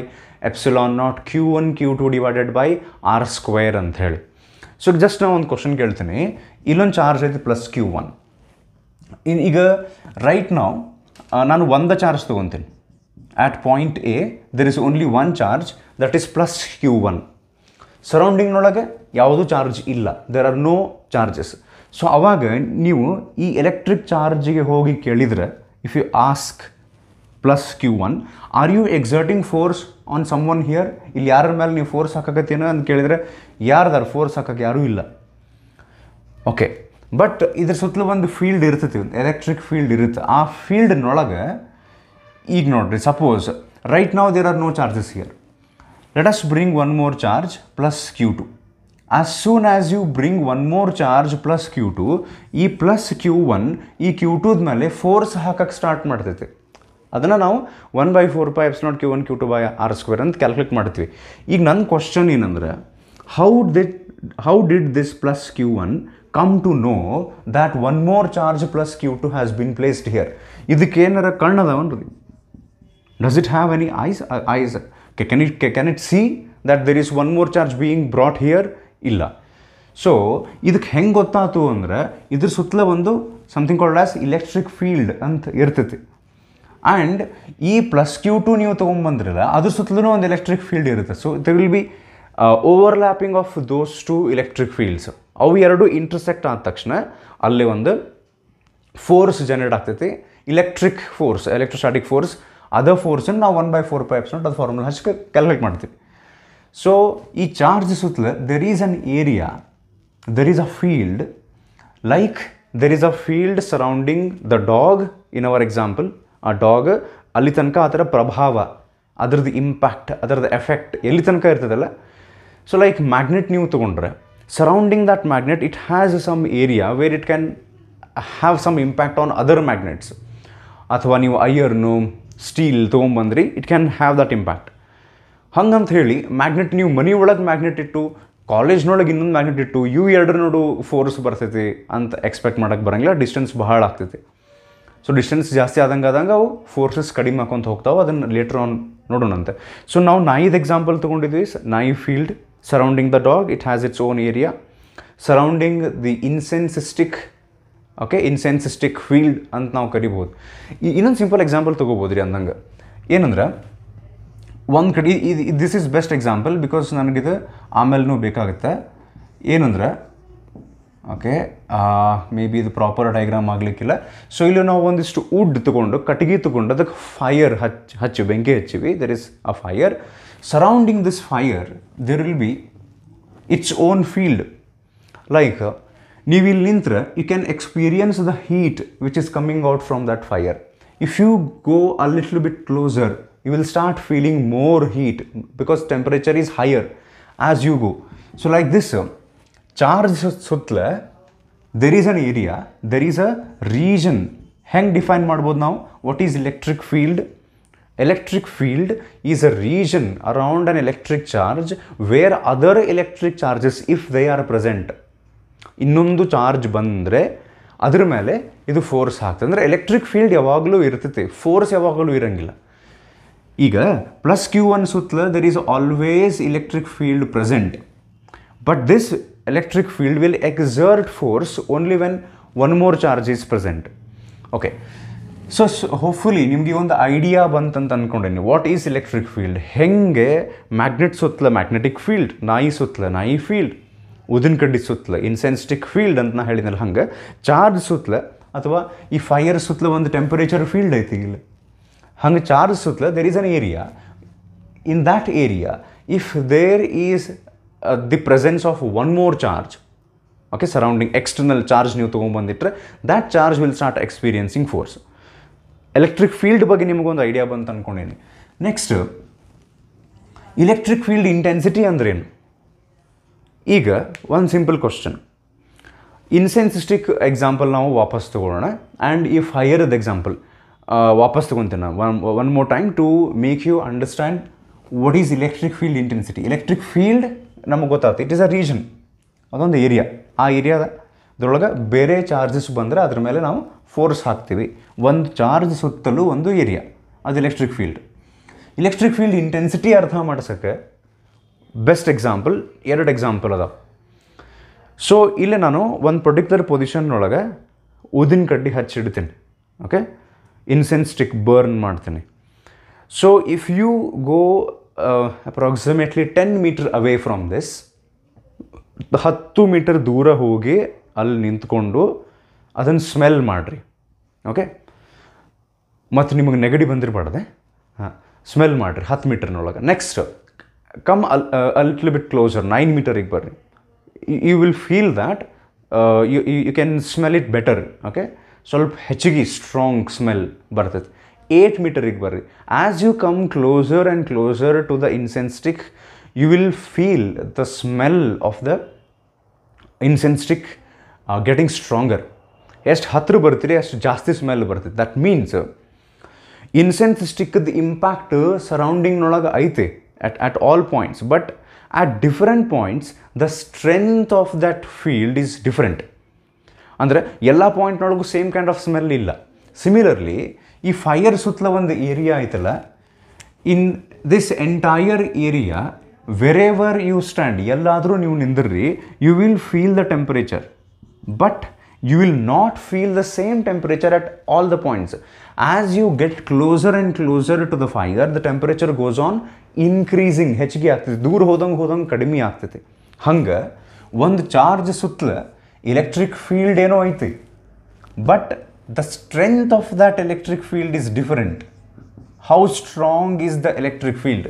epsilon naught Q one Q two divided by R square ಅಂತ ಹೇಳಿ so just ನಾವು ಒಂದು question ಕೇಳ್ತೀನಿ ಇಲ್ಲೊಂದು charge ಐತೆ plus q one in ಈಗ ರೈಟ್ ನಾವು ನಾನು ಒಂದ ಚಾರ್ಜ್ ತೊಗೊತೀನಿ at point A there is only one charge that is plus q one ಸರೌಂಡಿಂಗ್ನೊಳಗೆ ಯಾವುದೂ ಚಾರ್ಜ್ ಇಲ್ಲ there are no charges so ಅವಾಗ ನೀವು ಈ ಎಲೆಕ್ಟ್ರಿಕ್ ಚಾರ್ಜಿಗೆ ಹೋಗಿ ಕೇಳಿದರೆ if you ask plus q one are you exerting force on someone here ಇಲ್ಲಿ ಯಾರ ಮೇಲೆ ನೀವು ಫೋರ್ಸ್ ಹಾಕಕತ್ತೇನೋ ಅಂತ ಕೇಳಿದರೆ ಯಾರ್ದಾರು ಫೋರ್ಸ್ ಹಾಕಕ್ಕೆ ಯಾರೂ ಇಲ್ಲ ಓಕೆ ಬಟ್ ಇದ್ರ ಸುತ್ತಲೂ ಒಂದು ಫೀಲ್ಡ್ ಇರ್ತೈತಿ ಒಂದು ಎಲೆಕ್ಟ್ರಿಕ್ ಫೀಲ್ಡ್ ಇರುತ್ತೆ ಆ ಫೀಲ್ಡ್ನೊಳಗೆ ಈಗ ನೋಡಿರಿ ಸಪೋಸ್ ರೈಟ್ ನಾವು there are no charges here let us bring one more charge plus q two as soon as you bring one more charge plus q two ಈ ಪ್ಲಸ್ ಕ್ಯೂ ಒನ್ ಈ q ಟೂದ ಮೇಲೆ force ಹಾಕಕ್ಕೆ start ಮಾಡ್ತೈತೆ ಅದನ್ನು ನಾವು one by four pi epsilon naught Q one Q two by R square ಅಂತ calculate ಮಾಡ್ತೀವಿ ಈಗ ನನ್ನ ಕ್ವಶನ್ ಏನಂದರೆ how did how did this plus q one come to know that one more charge plus q two has been placed here ಇದಕ್ಕೇನಾರ ಕಣ್ಣದವನ್ರಿ does it have any eyes eyes ಕೆ can it ಕೆ can it see that there is one more charge being brought here ಇಲ್ಲ so ಇದಕ್ಕೆ ಹೆಂಗೆ ಗೊತ್ತಾಯ್ತು ಅಂದರೆ ಇದ್ರ ಸುತ್ತಲ ಒಂದು something called as electric field ಅಂತ ಇರ್ತೈತಿ ಆ್ಯಂಡ್ ಈ ಪ್ಲಸ್ ಕ್ಯೂ ಟು ನೀವು ತೊಗೊಂಬಂದ್ರಲ್ಲ ಅದ್ರ ಸುತ್ತಲೂ ಒಂದು ಎಲೆಕ್ಟ್ರಿಕ್ ಫೀಲ್ಡ್ ಇರುತ್ತೆ so there will be overlapping of those two electric fields ಅವು ಎರಡು ಇಂಟರ್ಸೆಕ್ಟ್ ಆದ ತಕ್ಷಣ ಅಲ್ಲಿ ಒಂದು ಫೋರ್ಸ್ ಜನರೇಟ್ ಆಗ್ತೈತಿ ಇಲೆಕ್ಟ್ರಿಕ್ ಫೋರ್ಸ್ ಎಲೆಕ್ಟ್ರೋಸ್ಟಾಟಿಕ್ ಫೋರ್ಸ್ ಅದ ಫೋರ್ಸನ್ನು ನಾವು one by four pi epsilon ಅದು ಫಾರ್ಮುಲಾ ಹಚ್ಚಿ ಕ್ಯಾಲ್ಕುಲೇಟ್ ಮಾಡ್ತೀವಿ ಸೊ ಈ ಚಾರ್ಜ್ ಸುತ್ತಲೂ there is an area there is a field like there is a field surrounding the dog in our example ಆ dog ಅಲ್ಲಿ ತನಕ ಆ ಥರ ಪ್ರಭಾವ ಅದರದ್ದು ಇಂಪ್ಯಾಕ್ಟ್ ಅದರದ್ದು ಎಫೆಕ್ಟ್ ಎಲ್ಲಿ ತನಕ ಇರ್ತದಲ್ಲ ಸೊ ಲೈಕ್ ಮ್ಯಾಗ್ನೆಟ್ ನೀವು ತೊಗೊಂಡ್ರೆ surrounding that magnet it has some area where it can have some impact on other magnets ಅಥವಾ ನೀವು ಐಯರ್ನು ಸ್ಟೀಲ್ ತೊಗೊಂಬಂದ್ರಿ it can have that impact ಹಂಗಂತ ಹೇಳಿ ಮ್ಯಾಗ್ನೆಟ್ ನೀವು ಮನಿ ಒಳಗೆ ಮ್ಯಾಗ್ನೆಟ್ ಇಟ್ಟು ಕಾಲೇಜ್ನೊಳಗೆ ಇನ್ನೊಂದು ಮ್ಯಾಗ್ನೆಟ್ ಇಟ್ಟು ಯು ಎರಡರ ನೋಡು ಫೋರ್ಸ್ ಬರ್ತೈತಿ ಅಂತ ಎಕ್ಸ್ಪೆಕ್ಟ್ ಮಾಡೋಕ್ಕೆ ಬರೋಂಗಿಲ್ಲ ಡಿಸ್ಟೆನ್ಸ್ ಬಹಳ ಆಗ್ತೈತಿ ಸೊ ಡಿಸ್ಟೆನ್ಸ್ ಜಾಸ್ತಿ ಆದಂಗೆ ಆದಂಗೆ ಅವು ಫೋರ್ಸಸ್ ಕಡಿಮೆ ಹಾಕೊಂತ ಹೋಗ್ತಾವೆ ಅದನ್ನು ಲೇಟರ್ ಆನ್ ನೋಡೋಣಂತೆ ಸೊ ನಾವು ನಾಯಿದ ಎಕ್ಸಾಂಪಲ್ ತೊಗೊಂಡಿದ್ವಿ ನಾಯಿ field surrounding the dog it has its own area surrounding the incense stick okay incense stick field ಅಂತ ನಾವು ಕರಿಬೋದು ಈ ಇನ್ನೊಂದು ಸಿಂಪಲ್ ಎಕ್ಸಾಂಪಲ್ ತೊಗೋಬೋದು ರೀ ಅಂದಂಗೆ ಏನಂದ್ರೆ ಒಂದು ಕಡೆ ಇದು this is best example because ನನಗಿದು ಆಮೇಲೂ ಬೇಕಾಗುತ್ತೆ ಏನಂದ್ರೆ ಓಕೆ ಮೇ ಬಿ ಇದು ಪ್ರಾಪರ್ ಡಯಾಗ್ರಾಮ್ ಆಗಲಿಕ್ಕಿಲ್ಲ ಸೊ ಇಲ್ಲಿ ನಾವು ಒಂದಿಷ್ಟು ವುಡ್ ತಗೊಂಡು ಕಟ್ಟಿಗೆ ತಗೊಂಡು ಅದಕ್ಕೆ ಫೈಯರ್ ಹಚ್ಚಿ ಹಚ್ಚು ಬೆಂಕಿ ಹಚ್ಚಿವಿ there is a fire surrounding this fire there will be its own field like ನೀವು ಇಲ್ಲಿ ನಿಂತ್ರೆ you can experience the heat which is coming out from that fire if you go a little bit closer you will start feeling more heat because temperature is higher as you go. So like this charge sutla there is an area, there is a region. Hang define madbod now? What is electric field? electric field is a region around an electric charge where other electric charges if they are present ಇನ್ನೊಂದು charge ಬಂದರೆ ಅದ್ರ ಮೇಲೆ ಇದು force ಹಾಕ್ತದೆ ಅಂದರೆ electric field ಯಾವಾಗಲೂ ಇರ್ತೈತೆ force ಯಾವಾಗಲೂ ಈಗ ಪ್ಲಸ್ ಕ್ಯೂ ಒನ್ ಸುತ್ತಲ there is always electric field present but this electric field will exert force only when one more charge is present okay so hopefully ನಿಮಗೆ ಒಂದು ಐಡಿಯಾ ಬಂತಂತ ಅಂದ್ಕೊಂಡಿನಿ ವಾಟ್ ಈಸ್ ಎಲೆಕ್ಟ್ರಿಕ್ ಫೀಲ್ಡ್ ಹೆಂಗೆ magnet ಸುತ್ತಲ magnetic field ನಾಯಿ ಸುತ್ತಲ ನಾಯಿ field ಉದಿನ ಕಡ್ಡಿ ಸುತ್ತಲ ಇನ್ಸೆನ್ಸ್ಟಿಕ್ ಫೀಲ್ಡ್ ಅಂತ ನಾ ಹೇಳಿದ್ನಲ್ಲ ಹಂಗೆ ಚಾರ್ಜ್ ಸುತ್ತಲ ಅಥವಾ ಈ ಫೈಯರ್ ಸುತ್ತಲ ಒಂದು ಟೆಂಪರೇಚರ್ ಫೀಲ್ಡ್ ಐತಿ ಇಲ್ಲಿ ಹಂಗೆ ಚಾರ್ಜ್ ಸುತ್ತಲ there is an area in that area if there is the presence of one more charge okay surrounding external charge ನೀವು ತೊಗೊಂಬಂದಿಟ್ರೆ that charge will start experiencing force electric field ಬಗ್ಗೆ ನಿಮಗೊಂದು idea ಬಂತು ಅಂದ್ಕೊಂಡೇನಿ ನೆಕ್ಸ್ಟ್ ಇಲೆಕ್ಟ್ರಿಕ್ ಫೀಲ್ಡ್ ಇಂಟೆನ್ಸಿಟಿ ಅಂದ್ರೇನು ಈಗ ಒಂದು simple question ಇನ್ಸೆನ್ಸಿಸ್ಟಿಕ್ example ನಾವು ವಾಪಸ್ ತೊಗೊಳ್ಳೋಣ ಆ್ಯಂಡ್ ಈ ಫೈಯರ್ದ ಎಕ್ಸಾಂಪಲ್ ವಾಪಸ್ ತೊಗೊತೇನೆ one one more time to make you understand what is electric field intensity electric field ನಮಗೆ ಗೊತ್ತಾಗುತ್ತೆ ಇಟ್ ಇಸ್ ಅ ರೀಜನ್ ಅದೊಂದು ಏರಿಯಾ ಆ ಏರಿಯಾದ ಅದರೊಳಗೆ ಬೇರೆ ಚಾರ್ಜಸ್ ಬಂದರೆ ಅದ್ರ ಮೇಲೆ ನಾವು ಫೋರ್ಸ್ ಹಾಕ್ತೀವಿ ಒಂದು ಚಾರ್ಜ್ ಸುತ್ತಲೂ ಒಂದು ಏರಿಯಾ ಅದು electric field electric field intensity ಅರ್ಥ ಮಾಡಿಸೋಕ್ಕೆ ಬೆಸ್ಟ್ ಎಕ್ಸಾಂಪಲ್ ಎರಡು ಎಕ್ಸಾಂಪಲ್ ಅದ ಸೊ ಇಲ್ಲೇ ನಾನು ಒಂದು ಪರ್ಟಿಕ್ಯುಲರ್ ಪೊಸಿಷನ್ನೊಳಗೆ ಊದಿನ ಕಡ್ಡಿ ಹಚ್ಚಿಡ್ತೀನಿ ಓಕೆ ಇನ್ಸೆನ್ಸ್ಟಿಕ್ ಬರ್ನ್ ಮಾಡ್ತೀನಿ so if you go approximately ten metre away from this ಹತ್ತು ಮೀಟರ್ ದೂರ ಹೋಗಿ ಅಲ್ಲಿ ನಿಂತ್ಕೊಂಡು ಅದನ್ನು ಸ್ಮೆಲ್ ಮಾಡಿರಿ ಓಕೆ ಮತ್ತು ನಿಮಗೆ ನೆಗಡಿ ಬಂದಿರಬಾರ್ದೆ ಹಾಂ ಸ್ಮೆಲ್ ಮಾಡಿರಿ ಹತ್ತು ಮೀಟರ್ನೊಳಗೆ ನೆಕ್ಸ್ಟ್ ಕಮ್ ಅಲ್ ಅಲ್ಟ್ಲ್ ಬಿಟ್ ಕ್ಲೋಸರ್ ನೈನ್ ಮೀಟರಿಗೆ ಬರ್ರಿ you will feel that you you can smell it better okay ಸ್ವಲ್ಪ ಹೆಚ್ಚಿಗೆ ಸ್ಟ್ರಾಂಗ್ ಸ್ಮೆಲ್ ಬರ್ತೈತೆ ಏಟ್ ಮೀಟರಿಗೆ ಬರ್ರಿ as you come closer and closer to the incense stick you will feel the smell of the incense stick getting stronger ಎಷ್ಟು ಹತ್ತಿರ ಬರ್ತೀರಿ ಅಷ್ಟು ಜಾಸ್ತಿ ಸ್ಮೆಲ್ ಬರ್ತೈತೆ ದಟ್ ಮೀನ್ಸ್ ಇನ್ಸೆನ್ಸ್ ಸ್ಟಿಕ್ಕದ ಇಂಪ್ಯಾಕ್ಟ್ ಸರೌಂಡಿಂಗ್ನೊಳಗೆ ಐತೆ at at all points but at different points the strength of that field is different ಅಂದರೆ ಎಲ್ಲ ಪಾಯಿಂಟ್ನೊಳಗೂ ಸೇಮ್ ಕೈಂಡ್ ಆಫ್ ಸ್ಮೆಲ್ ಇಲ್ಲ ಸಿಮಿಲರ್ಲಿ ಈ ಫೈಯರ್ ಸುತ್ತಲ ಒಂದು ಏರಿಯಾ ಐತಲ್ಲ in this entire area wherever you stand ಎಲ್ಲಾದರೂ ನೀವು ನಿಂದಿರ್ರಿ you will feel the temperature but you will not feel the same temperature at all the points as you get closer and closer to the fire the temperature goes on increasing ಹೆಚ್ಚಿಗೆ ಆಗ್ತೈತಿ ದೂರ ಹೋದಂಗೆ ಹೋದಂಗೆ ಕಡಿಮೆ ಆಗ್ತೈತಿ ಹಂಗೆ ಒಂದು charge ಸುತ್ತಲ ಎಲೆಕ್ಟ್ರಿಕ್ ಫೀಲ್ಡ್ ಏನೋ ಐತಿ but the strength of that electric field is different how strong is the electric field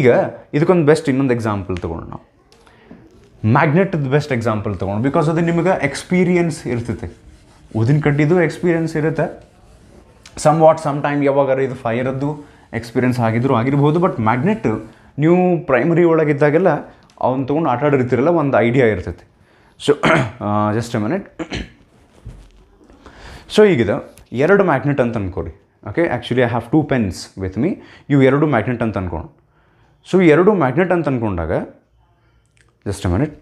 ಈಗ ಇದಕ್ಕೊಂದು ಬೆಸ್ಟ್ ಇನ್ನೊಂದು ಎಕ್ಸಾಂಪಲ್ ತೊಗೊಂಡು ನಾವು ಮ್ಯಾಗ್ನೆಟ್ ಬೆಸ್ಟ್ ಎಕ್ಸಾಂಪಲ್ ತೊಗೊಂಡು ಬಿಕಾಸ್ ಅದು ನಿಮಗೆ ಎಕ್ಸ್ಪೀರಿಯನ್ಸ್ ಇರ್ತೈತೆ ಊದಿನ ಕಡ್ಡಿದು ಎಕ್ಸ್ಪೀರಿಯನ್ಸ್ ಇರುತ್ತೆ ಸಮ್ ವಾಟ್ ಸಮ್ ಟೈಮ್ ಯಾವಾಗಾರ ಇದು ಫೈರದ್ದು ಎಕ್ಸ್ಪೀರಿಯನ್ಸ್ ಆಗಿದ್ರು ಆಗಿರ್ಬೋದು ಬಟ್ ಮ್ಯಾಗ್ನೆಟ್ ನೀವು ಪ್ರೈಮರಿ ಒಳಗಿದ್ದಾಗೆಲ್ಲ ಅವ್ನು ತೊಗೊಂಡು ಆಟ ಒಂದು ಐಡಿಯಾ ಇರ್ತೈತೆ so just a minute so ಈಗಿದೆ ಎರಡು ಮ್ಯಾಗ್ನೆಟ್ ಅಂತ ಅನ್ಕೊರಿ okay actually I have two pens with me ಇವು ಎರಡು ಮ್ಯಾಗ್ನೆಟ್ ಅಂತ ಅಂದ್ಕೊಂಡು ಸೊ ಎರಡು ಮ್ಯಾಗ್ನೆಟ್ ಅಂತ ಅಂದ್ಕೊಂಡಾಗ just a minute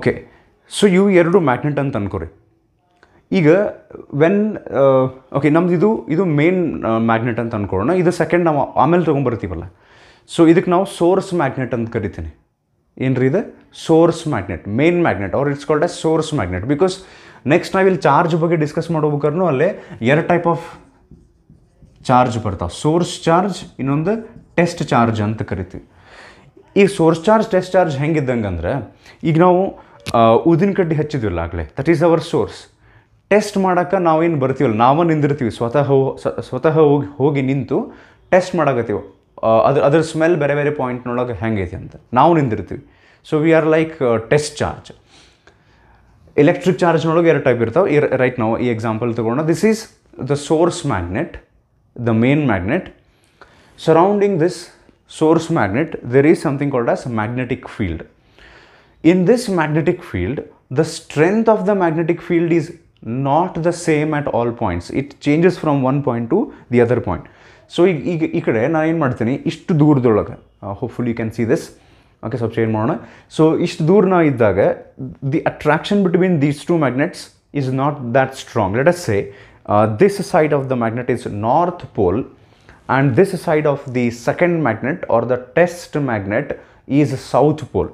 okay so ಇವು ಎರಡು ಮ್ಯಾಗ್ನೆಟ್ ಅಂತ ಅಂದ್ಕೊರಿ ಈಗ ವೆನ್ ಓಕೆ uh, ನಮ್ದು ಇದು ಇದು ಮೇನ್ ಮ್ಯಾಗ್ನೆಟ್ uh, ಅಂತ ಅಂದ್ಕೊಳ್ಳೋಣ ಇದು ಸೆಕೆಂಡ್ ನಾವು ಆಮೇಲೆ ತೊಗೊಂಬರ್ತೀವಲ್ಲ ಸೊ ಇದಕ್ಕೆ ನಾವು ಸೋರ್ಸ್ ಮ್ಯಾಗ್ನೆಟ್ ಅಂತ ಕರಿತೀನಿ ಏನ್ರಿ ಇದು ಸೋರ್ಸ್ ಮ್ಯಾಗ್ನೆಟ್ ಮೇನ್ ಮ್ಯಾಗ್ನೆಟ್ ಅವ್ರು it's called a source magnet because next ನಾವು ಇಲ್ಲಿ ಚಾರ್ಜ್ ಬಗ್ಗೆ ಡಿಸ್ಕಸ್ ಮಾಡ್ಬೇಕಾದ್ರೂ ಅಲ್ಲೇ ಎರಡು ಟೈಪ್ ಆಫ್ ಚಾರ್ಜ್ ಬರ್ತಾವೆ ಸೋರ್ಸ್ ಚಾರ್ಜ್ ಇನ್ನೊಂದು ಟೆಸ್ಟ್ ಚಾರ್ಜ್ ಅಂತ ಕರಿತೀವಿ ಈ ಸೋರ್ಸ್ ಚಾರ್ಜ್ ಟೆಸ್ಟ್ ಚಾರ್ಜ್ ಹೆಂಗಿದ್ದಂಗೆ ಅಂದರೆ ಈಗ ನಾವು ಊದಿನ uh, ಕಡ್ಡಿ ಹಚ್ಚಿದ್ವಿಲ್ಲ ಆಗಲೇ that is our source test ಮಾಡೋಕ್ಕೆ ನಾವೇನು ಬರ್ತೀವಲ್ಲ ನಾವೇ ನಿಂದಿರ್ತೀವಿ ಸ್ವತಃ ಸ್ವತಃ ಹೋಗಿ ಹೋಗಿ ನಿಂತು ಟೆಸ್ಟ್ ಮಾಡಾಕತ್ತೀವಿ ಅದ್ರ ಅದ್ರ ಸ್ಮೆಲ್ ಬೇರೆ ಬೇರೆ ಪಾಯಿಂಟ್ ಪಾಯಿಂಟ್ನೊಳಗೆ ಹೆಂಗೈತಿ ಅಂತ ನಾವು ನಿಂದಿರ್ತೀವಿ so we are like test charge electric charge ಚಾರ್ಜ್ನೊಳಗೆ ಎರಡು ಟೈಪ್ ಇರ್ತಾವೆ ಈ ರೈಟ್ ನಾವು ಈ ಎಕ್ಸಾಂಪಲ್ ತೊಗೊಂಡು this is the source magnet the main magnet surrounding this source magnet there is something called as magnetic field in this magnetic field the strength of the magnetic field is not the same at all points. It changes from one point to the other point. So, hopefully you can see this. Okay, so chain mona. So, the attraction between these two magnets is not that strong. Let us say, uh, this side of the magnet is North Pole and this side of the second magnet or the test magnet is South Pole.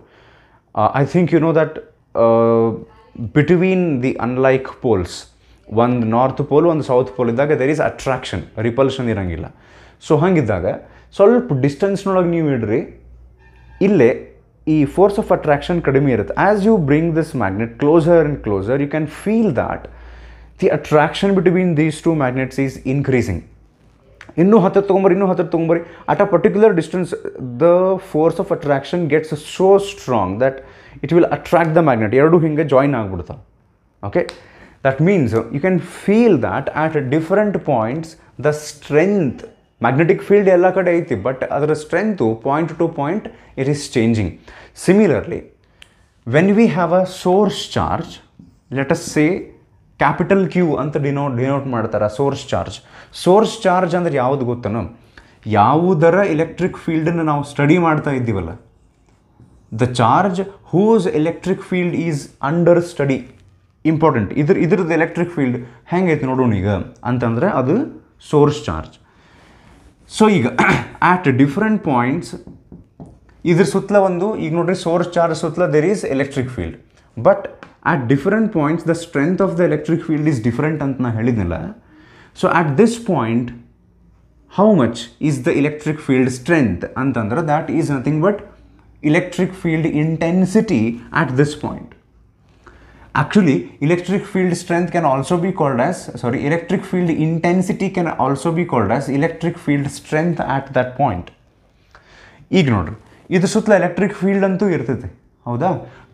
Uh, I think you know that uh, between the unlike poles ಒಂದು north pole ಒಂದು south pole ಇದ್ದಾಗ there is attraction repulsion ಇರೋಂಗಿಲ್ಲ so ಹಾಗಿದ್ದಾಗ ಸ್ವಲ್ಪ ಡಿಸ್ಟೆನ್ಸ್ನೊಳಗೆ ನೀವು ಇಡ್ರಿ ಇಲ್ಲೇ ಈ ಫೋರ್ಸ್ ಆಫ್ ಅಟ್ರಾಕ್ಷನ್ ಕಡಿಮೆ ಇರುತ್ತೆ as you bring this magnet closer and closer you can feel that the attraction between these two magnets is increasing ಇನ್ನೂ ಹತ್ತಿರ ತೊಗೊಂಬರಿ ಇನ್ನೂ ಹತ್ತಿರ ತೊಗೊಂಬರಿ at a particular distance the force of attraction gets so strong that it will attract the magnet ಎರಡೂ ಹಿಂಗೆ join ಆಗಿಬಿಡ್ತಾವೆ okay that means you can feel that at different points the strength magnetic field ಎಲ್ಲ ಕಡೆ ಐತಿ but ಅದರ strength point to point it is changing similarly when we have a source charge let us say capital Q ಅಂತ ಡಿನೋ denote ಮಾಡ್ತಾರೆ source charge source charge ಅಂದರೆ ಯಾವುದು ಗೊತ್ತನೋ ಯಾವುದರ ಎಲೆಕ್ಟ್ರಿಕ್ ಫೀಲ್ಡನ್ನು ನಾವು ಸ್ಟಡಿ ಮಾಡ್ತಾ ಇದ್ದೀವಲ್ಲ the charge whose electric field is under study important ಇದ್ರ ಇದ್ರದ್ದು ಎಲೆಕ್ಟ್ರಿಕ್ ಫೀಲ್ಡ್ ಹೆಂಗೈತೆ ನೋಡೋಣ ಈಗ ಅಂತಂದರೆ ಅದು ಸೋರ್ಸ್ ಚಾರ್ಜ್ ಸೊ ಈಗ ಆಟ್ ಡಿಫ್ರೆಂಟ್ ಪಾಯಿಂಟ್ಸ್ ಇದ್ರ ಸುತ್ತಲ ಒಂದು ಈಗ ನೋಡ್ರಿ ಸೋರ್ಸ್ ಚಾರ್ಜ್ ಸುತ್ತಲ there is electric field but at different points the strength of the electric field is different ಅಂತ ನಾನು ಹೇಳಿದ್ನಲ್ಲ so at this point how much is the electric field strength ಅಂತಂದ್ರೆ that is nothing but electric field intensity at this point. Actually, electric field strength can also be called as, sorry, electric field intensity can also be called as electric field strength at that point. ಈಗ ನೋಡ್ರಿ ಇದ್ರ ELECTRIC FIELD field ಅಂತೂ ಇರ್ತೈತೆ ಹೌದಾ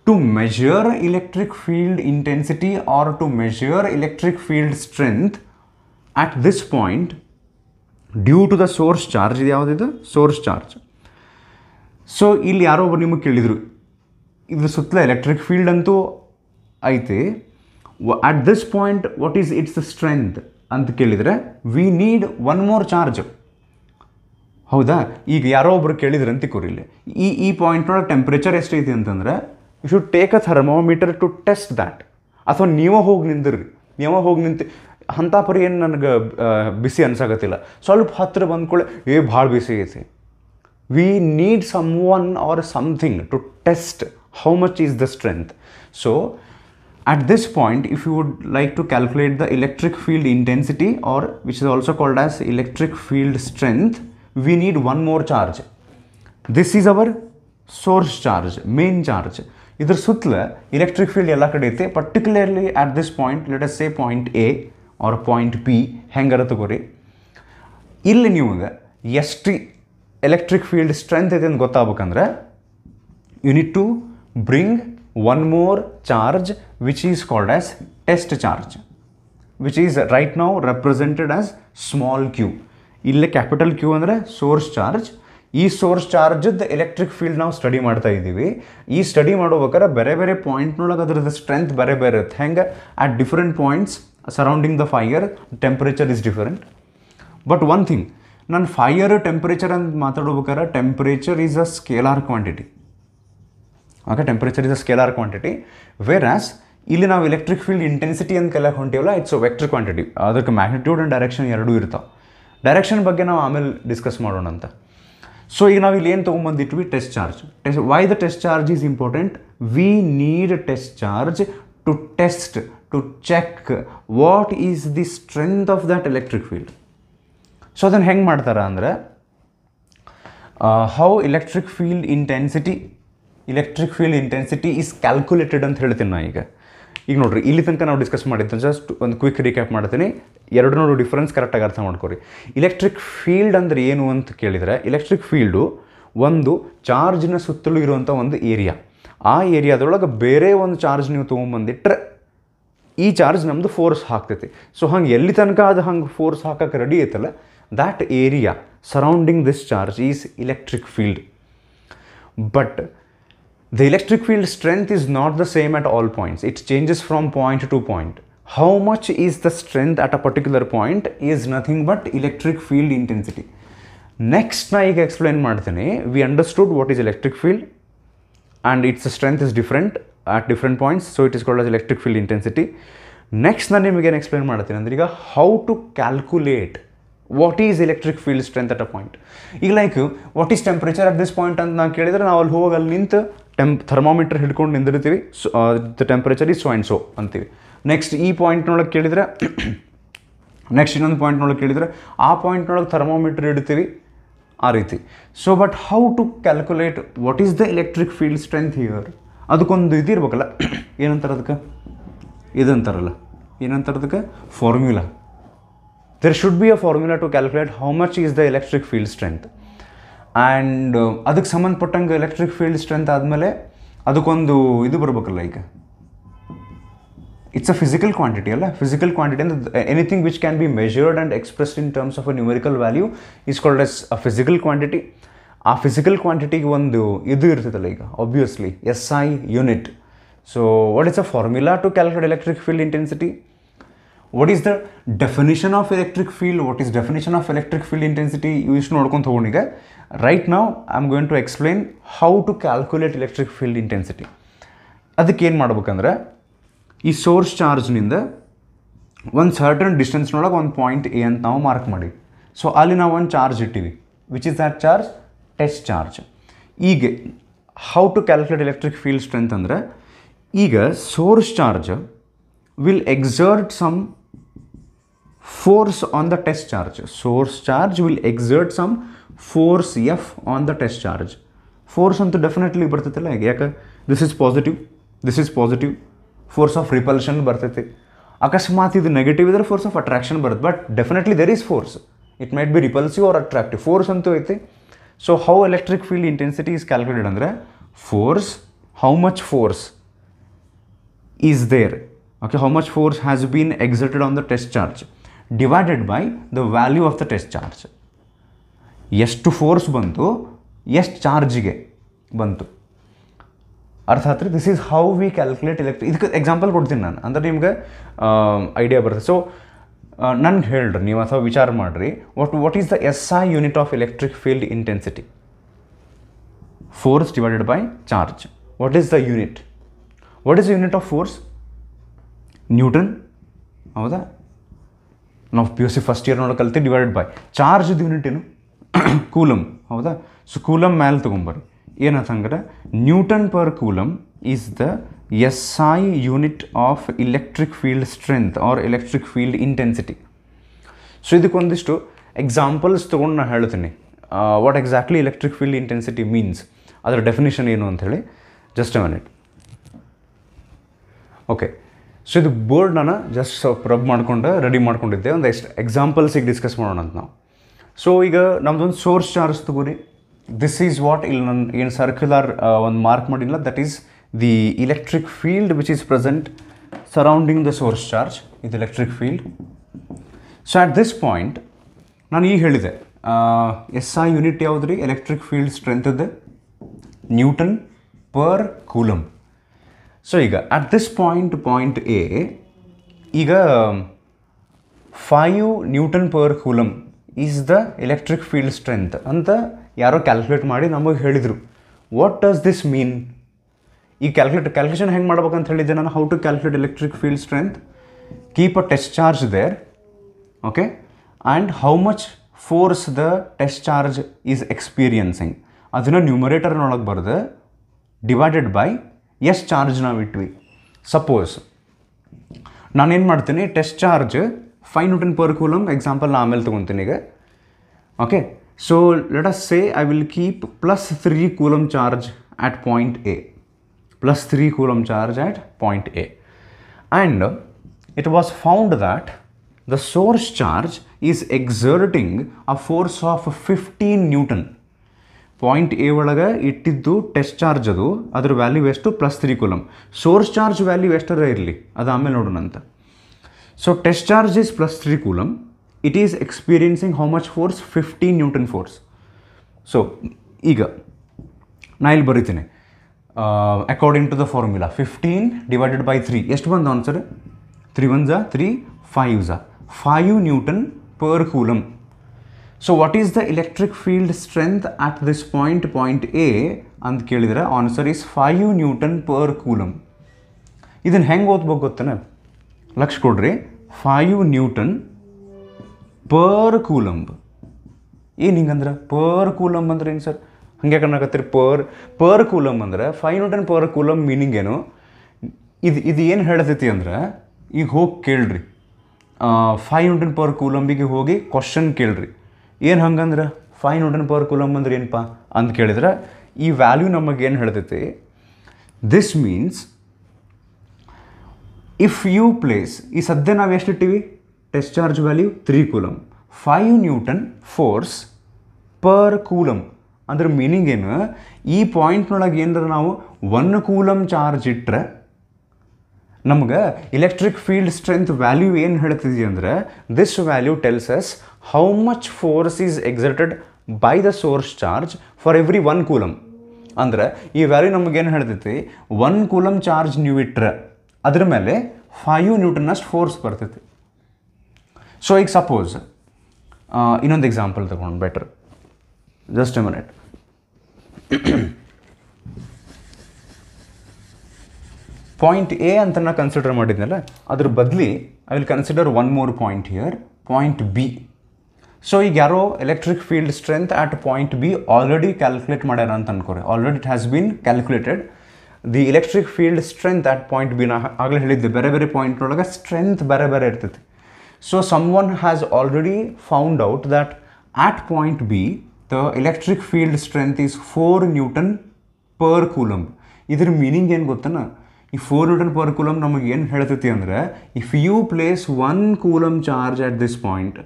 to measure electric field intensity or to measure electric field strength at this point due to the source charge ಇದು ಯಾವುದಿದೆ source charge so ಇಲ್ಲಿ ಯಾರೋ ಒಬ್ಬರು ನಿಮಗೆ ಕೇಳಿದರು ಇದ್ರ ಸುತ್ತಲ ಎಲೆಕ್ಟ್ರಿಕ್ ಫೀಲ್ಡ್ ಅಂತೂ ಐತಿ at this point what is it's the strength ಅಂತ ಕೇಳಿದರೆ we need one more charge ಹೌದಾ ಈಗ ಯಾರೋ ಒಬ್ಬರು ಕೇಳಿದ್ರೆ ಅಂತ ಇಲ್ಲಿ ಈ ಈ ಪಾಯಿಂಟ್ನೊಳಗೆ ಟೆಂಪ್ರೇಚರ್ ಎಷ್ಟೈತಿ ಅಂತಂದ್ರೆ you should take a thermometer to test that ಅಥವಾ ನೀವೇ ಹೋಗಿ ನಿಂದಿರ್ರಿ ನೀವೇ ಹೋಗಿ ನಿಂತು ಅಂಥ ಪರಿ ಏನು ನನಗೆ ಬಿಸಿ ಅನ್ಸಾಗತ್ತಿಲ್ಲ ಸ್ವಲ್ಪ ಹತ್ತಿರ ಬಂದ್ಕೊಳ್ಳೆ ಏ ಭಾಳ ಬಿಸಿ ಐತಿ we need someone or something to test how much is the strength. So at this point, if you would like to calculate the electric field intensity or which is also called as electric field strength, we need one more charge. This is our source charge, main charge. either sutla electric field ಎಲ್ಲ ಕಡೆ ಐತೆ particularly at this point let us say point A or point B ಹೆಂಗಾರ electric field strength ಇದೆ ಅಂತ ಗೊತ್ತಾಗ್ಬೇಕಂದ್ರೆ you need to bring one more charge which is called as test charge which is right ನಾವು represented as small Q ಇಲ್ಲೇ capital Q ಅಂದರೆ source charge ಈ source ಚಾರ್ಜದ್ದು electric field ನಾವು ಸ್ಟಡಿ ಮಾಡ್ತಾ ಇದ್ದೀವಿ ಈ ಸ್ಟಡಿ ಮಾಡ್ಬೇಕಾದ್ರೆ ಬೇರೆ ಬೇರೆ ಪಾಯಿಂಟ್ನೊಳಗೆ ಅದ್ರದ್ದು ಸ್ಟ್ರೆಂತ್ ಬೇರೆ ಬೇರೆ ಇರುತ್ತೆ ಹೆಂಗೆ at different points surrounding the fire temperature is different but one thing ನಾನು ಫೈಯರ್ ಟೆಂಪ್ರೇಚರ್ ಅಂತ ಮಾತಾಡ್ಬೇಕಾದ್ರೆ temperature is a scalar quantity okay temperature is a scalar quantity whereas ಇಲ್ಲಿ ನಾವು ಎಲೆಕ್ಟ್ರಿಕ್ ಫೀಲ್ಡ್ ಇಂಟೆನ್ಸಿಟಿ ಅಂತ ಕೆಲ ಹೊಂಟೀವಲ್ಲ ಇಟ್ಸ್ ವೆಕ್ಟರ್ ಕ್ವಾಂಟಿಟಿ ಅದಕ್ಕೆ magnitude and direction ಎರಡೂ ಇರ್ತಾವೆ ಡೈರೆಕ್ಷನ್ ಬಗ್ಗೆ ನಾವು ಆಮೇಲೆ ಡಿಸ್ಕಸ್ ಮಾಡೋಣ ಅಂತ ಸೊ ಈಗ ನಾವು ಇಲ್ಲಿ ಏನು ತೊಗೊಂಬಂದಿಟ್ವಿ test charge test why the test charge is important we need test charge to test to check what is the strength of that electric field so ಅದನ್ನು ಹೆಂಗೆ ಮಾಡ್ತಾರೆ ಅಂದರೆ how electric field intensity electric field intensity is calculated ಅಂತ ಹೇಳ್ತೀನಿ ನಾನು ಈಗ ಈಗ ನೋಡಿರಿ ಇಲ್ಲಿ ತನಕ ನಾವು ಡಿಸ್ಕಸ್ ಮಾಡಿದ್ದು ಜಸ್ಟ್ ಒಂದು ಕ್ವಿಕ್ ರೀಕ್ಯಾಪ್ ಮಾಡ್ತೀನಿ ಎರಡು ನೋಡು ಡಿಫ್ರೆನ್ಸ್ ಕರೆಕ್ಟಾಗಿ ಅರ್ಥ ಮಾಡ್ಕೊರಿ ಇಲೆಕ್ಟ್ರಿಕ್ ಫೀಲ್ಡ್ ಅಂದರೆ ಏನು ಅಂತ ಕೇಳಿದರೆ ಇಲೆಕ್ಟ್ರಿಕ್ ಫೀಲ್ಡು ಒಂದು ಚಾರ್ಜಿನ ಸುತ್ತಲೂ ಇರುವಂಥ ಒಂದು ಏರಿಯಾ ಆ ಏರಿಯಾದೊಳಗೆ ಬೇರೆ ಒಂದು ಚಾರ್ಜ್ ನೀವು ತೊಗೊಂಬಂದಿಟ್ರೆ ಈ ಚಾರ್ಜ್ ನಮ್ಮದು ಫೋರ್ಸ್ ಹಾಕ್ತೈತಿ ಸೊ ಹಂಗೆ ಎಲ್ಲಿ ತನಕ ಅದು ಹಂಗೆ ಫೋರ್ಸ್ ಹಾಕಕ್ಕೆ ರೆಡಿ ಐತಲ್ಲ that area surrounding this charge is electric field but the electric field strength is not the same at all points it changes from point to point how much is the strength at a particular point is nothing but electric field intensity next we can explain we understood what is electric field and its strength is different at different points so it is called as electric field intensity next we can explain how to calculate what is electric field strength at a point ಈಗ like what is temperature at this point ಅಂತ ನಾವು ಕೇಳಿದರೆ ನಾವು ಅಲ್ಲಿ ಹೋಗಿ ಅಲ್ಲಿ ನಿಂತು temp thermometer ಹಿಡ್ಕೊಂಡು ನಿಂದಿರ್ತೀವಿ so the temperature is so and so ಅಂತೀವಿ ನೆಕ್ಸ್ಟ್ ಈ ಪಾಯಿಂಟ್ನೊಳಗೆ ಕೇಳಿದರೆ ನೆಕ್ಸ್ಟ್ ಇನ್ನೊಂದು ಪಾಯಿಂಟ್ನೊಳಗೆ ಕೇಳಿದರೆ ಆ ಪಾಯಿಂಟ್ನೊಳಗೆ ಥರ್ಮಾಮೀಟರ್ ಇಡ್ತೀವಿ ಆ ರೀತಿ so but how to calculate what is the electric field strength here ಅದಕ್ಕೊಂದು ಇದಿರ್ಬೇಕಲ್ಲ ಏನಂತಾರೆ ಅದಕ್ಕೆ ಇದಂತಾರಲ್ಲ ಏನಂತಾರೆ ಅದಕ್ಕೆ formula there should be a formula to calculate how much is the electric field strength and ಅದಕ್ಕೆ ಸಂಬಂಧಪಟ್ಟಂಗೆ ಎಲೆಕ್ಟ್ರಿಕ್ ಫೀಲ್ಡ್ ಸ್ಟ್ರೆಂತ್ ಆದಮೇಲೆ ಅದಕ್ಕೊಂದು ಇದು ಬರಬೇಕಲ್ಲ ಈಗ ಇಟ್ಸ್ ಅ ಫಿಸಿಕಲ್ ಕ್ವಾಂಟಿಟಿ ಅಲ್ಲ ಫಿಸಿಕಲ್ ಕ್ವಾಂಟಿಟಿ ಅಂದರೆ anything which can be measured and expressed in terms of a numerical value is called as a physical quantity ಆ ಫಿಸಿಕಲ್ ಕ್ವಾಂಟಿಟಿಗೆ ಒಂದು ಇದು ಇರ್ತದಲ್ಲ ಈಗ obviously S I unit so what is a formula to calculate electric field intensity what is the definition of electric field what is definition of electric field intensity ಇಷ್ಟು ನೋಡ್ಕೊಂಡು ಹೋಗೋಣೀಗ right ನಾವು I am going to explain how to calculate electric field intensity ಅದಕ್ಕೆ ಏನು ಮಾಡ್ಬೇಕಂದ್ರೆ ಈ source ಚಾರ್ಜ್ನಿಂದ ಒಂದು certain ಡಿಸ್ಟೆನ್ಸ್ನೊಳಗೆ ಒಂದು ಪಾಯಿಂಟ್ ಎ ಅಂತ ನಾವು ಮಾರ್ಕ್ ಮಾಡಿ ಸೊ ಅಲ್ಲಿ ನಾವು ಒಂದು ಚಾರ್ಜ್ ಇಟ್ಟಿವಿ which is that charge test charge ಈಗ how to calculate electric field strength ಅಂದರೆ ಈಗ source charge will exert some force on the test charge source charge will exert some force f on the test charge force ಅಂತೂ definitely ಬರ್ತೈತಲ್ಲ ಯಾಕೆ this is positive this is positive force of repulsion ಬರ್ತೈತಿ ಅಕಸ್ಮಾತ್ ಇದು negative ಇದ್ರೆ force of attraction ಬರುತ್ತೆ but definitely there is force it might be repulsive or attractive force ಅಂತೂ ಐತಿ so how electric field intensity is calculated ಅಂದರೆ force how much force is there okay how much force has been exerted on the test charge divided by the value of the test charge ಎಷ್ಟು force ಬಂತು ಎಷ್ಟು ಚಾರ್ಜಿಗೆ ಬಂತು ಅರ್ಥಾತ್ರಿ this is how we calculate electric ಇದಕ್ಕೆ example ಕೊಡ್ತೀನಿ ನಾನು ಅಂದರೆ ನಿಮಗೆ ಐಡಿಯಾ ಬರುತ್ತೆ ಸೊ ನನ್ಗೆ ಹೇಳ್ರಿ ನೀವು ಅಥವಾ ವಿಚಾರ ಮಾಡಿರಿ what what is the S I unit of electric field intensity force divided by charge what is the unit what is the unit of force [coughs] newton ಹೌದಾ ನಾವು P U C first year ನೋಡೋ ಕಲ್ತು divided by charge unit ಏನು coulomb ಹೌದಾ so coulomb ಮ್ಯಾಲೆ ತೊಗೊಂಬರ್ರಿ ಏನಂತಂದ್ರೆ newton per coulomb is the S I unit of electric field strength or electric field intensity so ಇದಕ್ಕೊಂದಿಷ್ಟು ಎಕ್ಸಾಂಪಲ್ಸ್ ತೊಗೊಂಡು ನಾನು ಹೇಳ್ತೀನಿ what exactly electric field intensity means ಅದರ ಡೆಫಿನೇಷನ್ ಏನು ಅಂತ ಹೇಳಿ just a minute okay so ಇದು ಬೋರ್ಡ್ ನಾನು ಜಸ್ಟ್ ಸ್ವಲ್ಪ ರಬ್ ಮಾಡ್ಕೊಂಡು ರೆಡಿ ಮಾಡ್ಕೊಂಡಿದ್ದೆ ಒಂದು ಎಷ್ಟು ಎಕ್ಸಾಂಪಲ್ಸಿಗೆ ಡಿಸ್ಕಸ್ ಮಾಡೋಣ ಅಂತ ನಾವು ಸೊ ಈಗ ನಮ್ಮದೊಂದು ಸೋರ್ಸ್ ಚಾರ್ಜ್ ತಗೋರಿ ದಿಸ್ ಈಸ್ ವಾಟ್ ಇಲ್ಲಿ ನನ್ನ ಏನು ಸರ್ಕ್ಯುಲರ್ ಒಂದು ಮಾರ್ಕ್ ಮಾಡಿಲ್ಲ that is the electric field which is present surrounding the source charge ಇದು electric field so at this point ನಾನು ಈಗ ಹೇಳಿದೆ ಎಸ್ ಆ ಯೂನಿಟ್ ಯಾವುದು ರೀ ಎಲೆಕ್ಟ್ರಿಕ್ ಫೀಲ್ಡ್ ಸ್ಟ್ರೆಂತ್ ಇದೆ ನ್ಯೂಟನ್ ಪರ್ ಕೂಲಮ್ ಸೊ ಈಗ at this point point A ಈಗ five newton per coulomb is the electric field strength ಅಂತ ಯಾರೋ ಕ್ಯಾಲ್ಕುಲೇಟ್ ಮಾಡಿ ನಮಗೆ ಹೇಳಿದರು ವಾಟ್ ಡಸ್ ದಿಸ್ ಮೀನ್ ಈ ಕ್ಯಾಲ್ಕುಲೇಟ್ ಕ್ಯಾಲ್ಕುಲೇಷನ್ ಹೆಂಗೆ ಮಾಡ್ಬೇಕಂತ ಹೇಳಿದ್ದೆ ನಾನು how to calculate electric field strength keep a test charge there okay and how much force the test charge is experiencing ಅದನ್ನು ನ್ಯೂಮರೇಟರ್ನೊಳಗೆ ಬರೆದು ಡಿವೈಡೆಡ್ ಬೈ ಎಷ್ಟು ಚಾರ್ಜ್ ನಾವು ಇಟ್ವಿ ಸಪೋಸ್ ನಾನೇನು ಮಾಡ್ತೀನಿ test charge five newton per coulomb example ನಾ ಆಮೇಲೆ ತೊಗೊತೀನಿ ಈಗ okay so let us say I will keep plus three coulomb charge at point A plus three coulomb charge at point A and it was found that the source charge is exerting a force of 15 Newton. Point A ಒಳಗೆ ಇಟ್ಟಿದ್ದು test charge ಅದು ಅದ್ರ value ಎಷ್ಟು plus three coulomb source charge value ಎಷ್ಟರ ಇರಲಿ ಅದು ಆಮೇಲೆ ನೋಡೋಣ ಅಂತ so test charge is plus three coulomb it is experiencing how much force fifteen newton force so ಈಗ ನಾ ಇಲ್ಲಿ ಬರೀತೀನಿ according to the formula fifteen divided by three ಎಷ್ಟು ಬಂದ ಆನ್ಸರ್ ತ್ರೀ ಒನ್ ಝಾ ತ್ರೀ ಫೈವ್ ಝಾ five newton per coulomb so what is the electric field strength at this point point A ಅಂತ ಕೇಳಿದರೆ answer is five newton per coulomb ಇದನ್ನು ಹೆಂಗೆ ಓದ್ಬೇಕು ಗೊತ್ತೇನೆ ಲಕ್ಷ ಕೊಡ್ರಿ ಫೈವ್ ನ್ಯೂಟನ್ ಪರ್ ಕೂಲಂಬ್ ಏನು ಹಿಂಗಂದ್ರೆ per coulomb ಅಂದ್ರೆ ಏನು ಸರ್ ಹಂಗೆ ಕಣ್ಣಾಕತ್ತೀರಿ ಪರ್ ಪರ್ ಕೂಲಮ್ ಅಂದ್ರೆ five newton per coulomb meaning ಏನು ಇದು ಇದು ಏನು ಹೇಳತೈತಿ ಅಂದ್ರೆ ಈಗ ಹೋಗಿ ಕೇಳ್ರಿ ಫೈವ್ ನ್ಯೂಟನ್ ಪರ್ ಕೂಲಂಬಿಗೆ ಹೋಗಿ ಕ್ವಶನ್ ಕೇಳ್ರಿ ಏನು ಹಂಗಂದ್ರೆ ಫೈವ್ ನ್ಯೂಟನ್ ಪರ್ ಕೂಲಮ್ ಅಂದ್ರೆ ಏನಪ್ಪ ಅಂತ ಕೇಳಿದ್ರೆ ಈ ವ್ಯಾಲ್ಯೂ ನಮಗೆ ಏನು ಹೇಳ್ತೈತಿ this means if you place ಈ ಸದ್ಯ ನಾವು ಎಷ್ಟಿಟ್ಟಿವಿ test charge value three coulomb five newton force per coulomb ಅಂದ್ರೆ ಮೀನಿಂಗ್ ಏನು ಈ ಪಾಯಿಂಟ್ನೊಳಗೆ ಏನಾರ ನಾವು ಒನ್ ಕೂಲಮ್ ಚಾರ್ಜ್ ಇಟ್ಟರೆ ನಮ್ಗೆ ಇಲೆಕ್ಟ್ರಿಕ್ ಫೀಲ್ಡ್ ಸ್ಟ್ರೆಂತ್ ವ್ಯಾಲ್ಯೂ ಏನು ಹೇಳ್ತಿದ್ವಿ ಅಂದರೆ this value tells us how much force is exerted by the source charge for every one coulomb ಅಂದರೆ ಈ ವ್ಯಾಲ್ಯೂ ನಮಗೇನು ಹೇಳ್ತೈತಿ ಒನ್ ಕೂಲಮ್ ಚಾರ್ಜ್ ನೀವು ಇಟ್ರೆ ಅದ್ರ ಮೇಲೆ ಫೈವ್ ಅಷ್ಟು ಫೋರ್ಸ್ ಬರ್ತೈತಿ ಸೊ ಈಗ ಸಪೋಸ್ ಇನ್ನೊಂದು ಎಕ್ಸಾಂಪಲ್ ತಗೊಂಡು better just a minute point A ಅಂತ ನಾನು ಕನ್ಸಿಡರ್ ಮಾಡಿದ್ನಲ್ಲ ಅದ್ರ ಬದಲಿ I will consider one more point here point B so ಈಗ ಯಾರೋ electric field strength at point B already calculate ಮಾಡ್ಯಾರ ಅಂತ ಅನ್ಕೋರಿ already it has been calculated the electric field strength at point B ನಾ ಆಗಲೇ ಹೇಳಿದ್ದೆ ಬೇರೆ ಬೇರೆ ಪಾಯಿಂಟ್ನೊಳಗೆ ಸ್ಟ್ರೆಂತ್ ಬೇರೆ ಬೇರೆ ಇರ್ತೈತಿ so some one has already found out that at point B the electric field strength is four newton per coulomb ಇದ್ರ meaning ಏನು ಗೊತ್ತನ್ನು ಈ ಫೋರ್ ನ್ಯೂಟನ್ ಪರ್ ಕೂಲಮ್ ನಮಗೆ ಏನು ಹೇಳ್ತೈತಿ ಅಂದರೆ if you place one coulomb charge at this point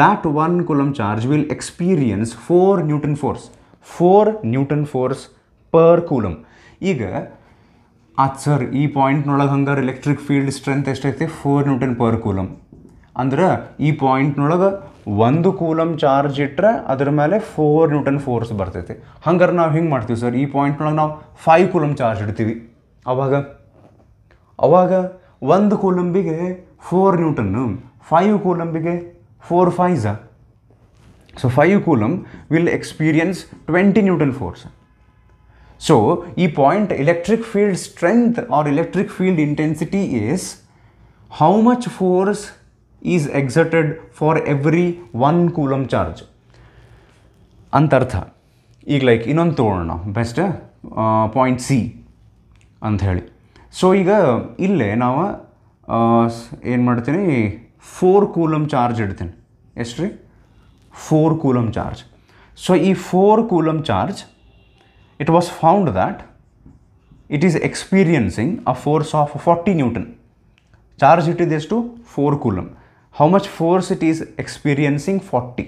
that one coulomb charge will experience four newton force four newton force per coulomb ಈಗ ಅದು ಸರ್ ಈ ಪಾಯಿಂಟ್ನೊಳಗೆ ಹಂಗಾರೆ ಎಲೆಕ್ಟ್ರಿಕ್ ಫೀಲ್ಡ್ ಸ್ಟ್ರೆಂತ್ ಎಷ್ಟೈತಿ ಫೋರ್ ನ್ಯೂಟನ್ ಪರ್ ಕೂಲಮ್ ಅಂದ್ರೆ ಈ ಪಾಯಿಂಟ್ನೊಳಗೆ ಒಂದು coulomb charge ಇಟ್ಟರೆ ಅದ್ರ ಮೇಲೆ ಫೋರ್ ನ್ಯೂಟನ್ ಫೋರ್ಸ್ ಬರ್ತೈತಿ ಹಂಗಾರೆ ನಾವು ಹಿಂಗೆ ಮಾಡ್ತೀವಿ ಸರ್ ಈ ಪಾಯಿಂಟ್ನೊಳಗೆ ನಾವು ಫೈವ್ ಕೂಲಮ್ ಚಾರ್ಜ್ ಇಡ್ತೀವಿ आव coulomb four newton five coulomb four fives so five coulomb experience twenty newton force so ई point electric field strength or electric field इंटेटी is how much force is exerted for every one coulomb charge अंतर्थ like in तोड़ना best point सी ಅಂಥೇಳಿ so ಈಗ ಇಲ್ಲೇ ನಾವು ಏನು ಮಾಡ್ತೀನಿ ಫೋರ್ ಕೂಲಮ್ ಚಾರ್ಜ್ ಇಡ್ತೀನಿ ಎಷ್ಟು ರೀ ಫೋರ್ ಕೂಲಮ್ ಚಾರ್ಜ್ ಸೊ ಈ four coulomb charge it was found that it is experiencing a force of forty newton charge it ಎಷ್ಟು four coulomb how much force it is experiencing forty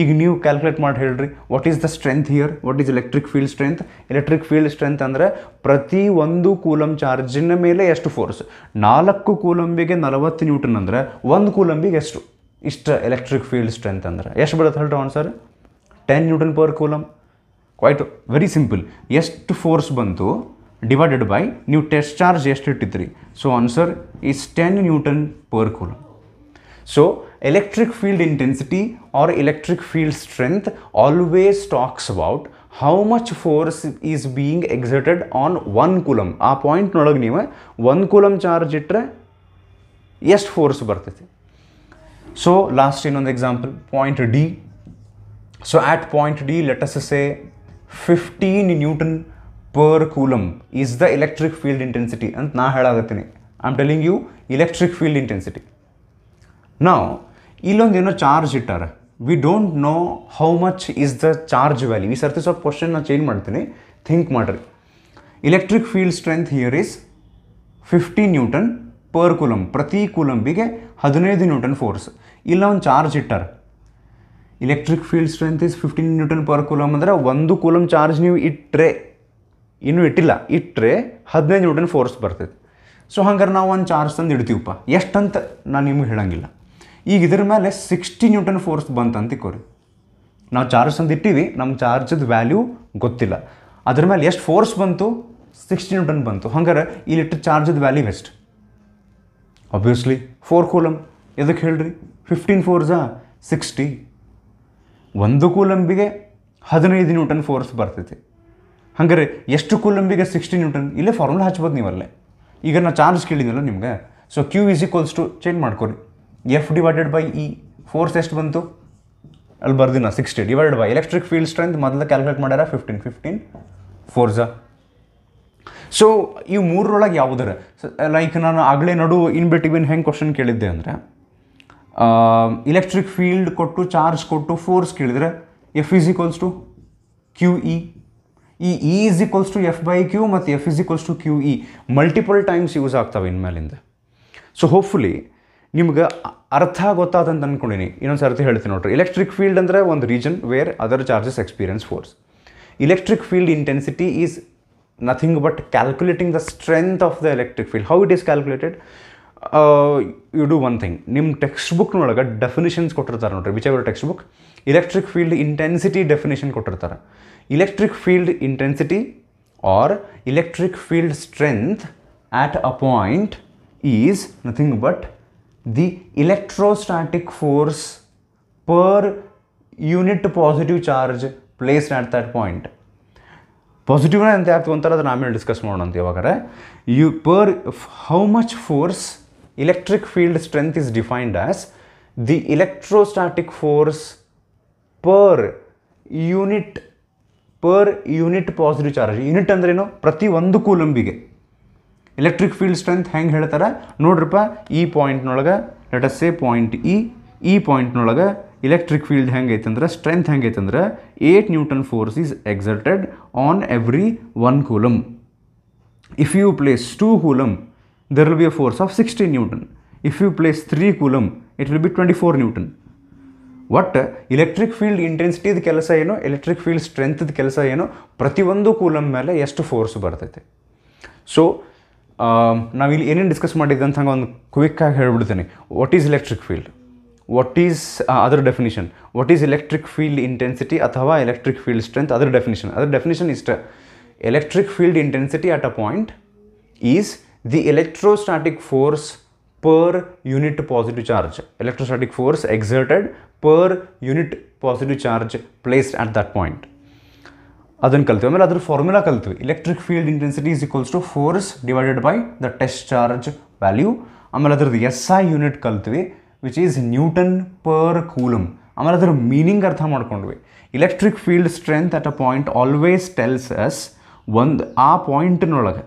ಈಗ ನೀವು calculate ಮಾಡಿ ಹೇಳ್ರಿ what is the strength here what is electric field strength electric field strength ಅಂದರೆ ಪ್ರತಿ ಒಂದು ಕೂಲಂ ಚಾರ್ಜಿನ ಮೇಲೆ ಎಷ್ಟು ಫೋರ್ಸ್ ನಾಲ್ಕು ಕೂಲಂಬಿಗೆ ನಲವತ್ತು ನ್ಯೂಟನ್ ಅಂದರೆ ಒಂದು ಕೂಲಂಬಿಗೆ ಎಷ್ಟು ಇಷ್ಟು ಎಲೆಕ್ಟ್ರಿಕ್ ಫೀಲ್ಡ್ ಸ್ಟ್ರೆಂತ್ ಅಂದ್ರೆ ಎಷ್ಟು ಬರುತ್ತೆ ಹೇಳ್ರಿ answer ten newton per coulomb quite very simple ಎಷ್ಟು ಫೋರ್ಸ್ ಬಂತು ಡಿವೈಡೆಡ್ ಬೈ ನೀವು ಟೆಸ್ಟ್ ಚಾರ್ಜ್ ಎಷ್ಟು ಇಟ್ಟಿದ್ರಿ so answer is ten newton per coulomb so electric field intensity or electric field strength always talks about how much force is being exerted on one coulomb. A point point one coulomb charge yes force birth. So last in the example point D. So at point D let us say 15 Newton per coulomb is the electric field intensity and I'm telling you electric field intensity. Now ಇಲ್ಲೊಂದು ಏನೋ charge ಇಟ್ಟಾರೆ we don't know how much is the charge value ಈ ಸರ್ತಿ ಸ್ವಲ್ಪ question ನಾನು change ಮಾಡ್ತೀನಿ think ಮಾಡಿರಿ electric field strength here is fifty newton per coulomb ಪ್ರತಿ ಕುಲಂಬಿಗೆ ಹದಿನೈದು ನ್ಯೂಟನ್ ಫೋರ್ಸ್ ಇಲ್ಲ ಒಂದು ಚಾರ್ಜ್ ಇಟ್ಟಾರೆ electric field strength is fifteen newton per coulomb ಅಂದರೆ ಒಂದು ಕುಲಮ್ ಚಾರ್ಜ್ ನೀವು ಇಟ್ಟರೆ ಇನ್ನೂ ಇಟ್ಟಿಲ್ಲ ಇಟ್ಟರೆ ಹದಿನೈದು ನ್ಯೂಟನ್ ಫೋರ್ಸ್ ಬರ್ತೈತೆ ಸೊ ಹಂಗಾರೆ ನಾವು ಒಂದು ಚಾರ್ಜ್ ತಂದು ಇಡ್ತೀವಪ್ಪ ಎಷ್ಟಂತ ನಾನು ನಿಮಗೆ ಹೇಳೋಂಗಿಲ್ಲ ಈಗ ಇದ್ರ ಮೇಲೆ ಸಿಕ್ಸ್ಟಿ ನ್ಯೂಟನ್ ಫೋರ್ಸ್ ಬಂತಂತ ತಿಕ್ಕೋರಿ ನಾವು ಚಾರ್ಜ್ ಇಟ್ಟಿವಿ ನಮ್ಮ ಚಾರ್ಜದ ವ್ಯಾಲ್ಯೂ ಗೊತ್ತಿಲ್ಲ ಅದ್ರ ಮೇಲೆ ಎಷ್ಟು ಫೋರ್ಸ್ ಬಂತು ಸಿಕ್ಸ್ಟಿ ನ್ಯೂಟನ್ ಬಂತು ಹಂಗಾರೆ ಇಲ್ಲಿಟ್ಟು ಚಾರ್ಜದ ವ್ಯಾಲ್ಯೂ ಎಷ್ಟು ಆಬ್ವಿಯಸ್ಲಿ ಫೋರ್ ಕೂಲಂ ಎದಕ್ಕೆ ಹೇಳ್ರಿ ಫಿಫ್ಟೀನ್ ಫೋರ್ಸಾ ಸಿಕ್ಸ್ಟಿ ಒಂದು ಕೂಲಂಬಿಗೆ ಹದಿನೈದು ನ್ಯೂಟನ್ ಫೋರ್ಸ್ ಬರ್ತೈತಿ ಹಂಗಾರೆ ಎಷ್ಟು ಕೂಲಂಬಿಗೆ ಸಿಕ್ಸ್ಟಿ ನ್ಯೂಟನ್ ಇಲ್ಲೇ ಫಾರ್ಮುಲಾ ಹಚ್ಬೋದು ನೀವಲ್ಲೇ ಈಗ ನಾ ಚಾರ್ಜ್ ಕೇಳಿದ್ನಲ್ಲ ನಿಮಗೆ so Q is equals to change ಮಾಡ್ಕೊರಿ F divided by E force ಎಷ್ಟು ಬಂತು ಅಲ್ಲಿ ಬರ್ದಿನ sixty divided by electric field strength ಮೊದಲು ಕ್ಯಾಲ್ಕುಲೇಟ್ ಮಾಡ್ಯಾರ ಫಿಫ್ಟೀನ್ ಫಿಫ್ಟೀನ್ ಫೋರ್ಝ ಸೊ ಈ ಮೂರರೊಳಗೆ ಯಾವುದರ ಲೈಕ್ ನಾನು ಆಗಲೇ ನಡು ಇನ್ ಬಿಟ್ವೀನ್ ಹೆಂಗೆ ಕ್ವಶನ್ ಕೇಳಿದ್ದೆ ಅಂದರೆ ಇಲೆಕ್ಟ್ರಿಕ್ ಫೀಲ್ಡ್ ಕೊಟ್ಟು ಚಾರ್ಜ್ ಕೊಟ್ಟು ಫೋರ್ಸ್ ಕೇಳಿದರೆ F is equals to Q E ಈ E is equals to F by Q ಮತ್ತು F is equals to Q E multiple times use ಆಗ್ತವೆ ಇನ್ಮೇಲಿಂದ ಸೊ ಹೋಪ್ಫುಲಿ ನಿಮ್ಗೆ ಅರ್ಥ ಗೊತ್ತಾದಂತ ಅಂದ್ಕೊಂಡಿನಿ ಇನ್ನೊಂದು ಸರ್ತಿ ಹೇಳ್ತೀನಿ ನೋಡ್ರಿ ಎಲೆಕ್ಟ್ರಿಕ್ ಫೀಲ್ಡ್ ಅಂದರೆ ಒಂದು region where other charges experience force electric field intensity is nothing but calculating the strength of the electric field how it is calculated you do one thing ನಿಮ್ಮ text ಬುಕ್ನೊಳಗೆ ಡೆಫಿನಿಷನ್ಸ್ ಕೊಟ್ಟಿರ್ತಾರೆ ನೋಡ್ರಿ whichever textbook electric field intensity definition ಕೊಟ್ಟಿರ್ತಾರೆ electric field intensity or electric field strength at a point is nothing but the electrostatic force per unit positive charge placed at that point ಪಾಸಿಟಿವ್ನ ಎಂತ ಯಾಕೆ ತೊಗೊಂತಾರೆ ಅದನ್ನು ಆಮೇಲೆ discuss ಮಾಡೋಣ ಅಂತ ಯಾವಾಗಾರೆ you per how electric field strength is defined as the electrostatic force per unit per unit positive charge unit ಅಂದ್ರೇನು ಪ್ರತಿ ಒಂದು ಕೂಲಂಬಿಗೆ ಎಲೆಕ್ಟ್ರಿಕ್ ಫೀಲ್ಡ್ ಸ್ಟ್ರೆಂತ್ ಹೆಂಗೆ ಹೇಳ್ತಾರೆ ನೋಡ್ರಪ್ಪ ಈ ಪಾಯಿಂಟ್ನೊಳಗೆ let us say point E ಈ ಪಾಯಿಂಟ್ನೊಳಗೆ ಎಲೆಕ್ಟ್ರಿಕ್ ಫೀಲ್ಡ್ ಹೆಂಗೆ ಐತಂದ್ರೆ ಸ್ಟ್ರೆಂತ್ ಹೆಂಗೆ ಐತಂದ್ರೆ eight newton force is exerted on every one coulomb if you place two coulomb there will be a force of sixty newton if you place three coulomb it will be twenty four newton ಒಟ್ electric field ಇಂಟೆನ್ಸಿಟಿದ ಕೆಲಸ ಏನು electric field ಸ್ಟ್ರೆಂತ್ದ ಕೆಲಸ ಏನು ಪ್ರತಿಯೊಂದು coulomb ಮೇಲೆ ಎಷ್ಟು force ಬರ್ತೈತೆ ಸೊ ನಾವಿಲ್ಲಿ ಏನೇನು ಡಿಸ್ಕಸ್ ಮಾಡಿದ್ದೆ ಅಂತ ಒಂದು ಕ್ವಿಕ್ಕಾಗಿ ಹೇಳ್ಬಿಡ್ತೀನಿ what is electric field what is ಅದರ್ definition what is electric field intensity ಅಥವಾ ಎಲೆಕ್ಟ್ರಿಕ್ ಫೀಲ್ಡ್ ಸ್ಟ್ರೆಂತ್ ಅದರ್ ಡೆಫಿನಿಷನ್ ಅದರ ಡೆಫಿನಿಷನ್ ಇಷ್ಟ electric field intensity at a point is the electrostatic force per unit positive charge electrostatic force exerted per unit positive charge placed at that point ಅದನ್ನು ಕಲ್ತೀವಿ ಆಮೇಲೆ ಅದ್ರ formula ಕಲಿತು electric field intensity is equals to force divided by the test charge value ಆಮೇಲೆ ಅದ್ರದ್ದು S I unit ಕಲ್ತ್ವಿ which is newton per coulomb ಆಮೇಲೆ ಅದರ meaning ಅರ್ಥ ಮಾಡ್ಕೊಂಡ್ವಿ electric field strength at a point always tells us ಒಂದು ಆ ಪಾಯಿಂಟ್ನೊಳಗೆ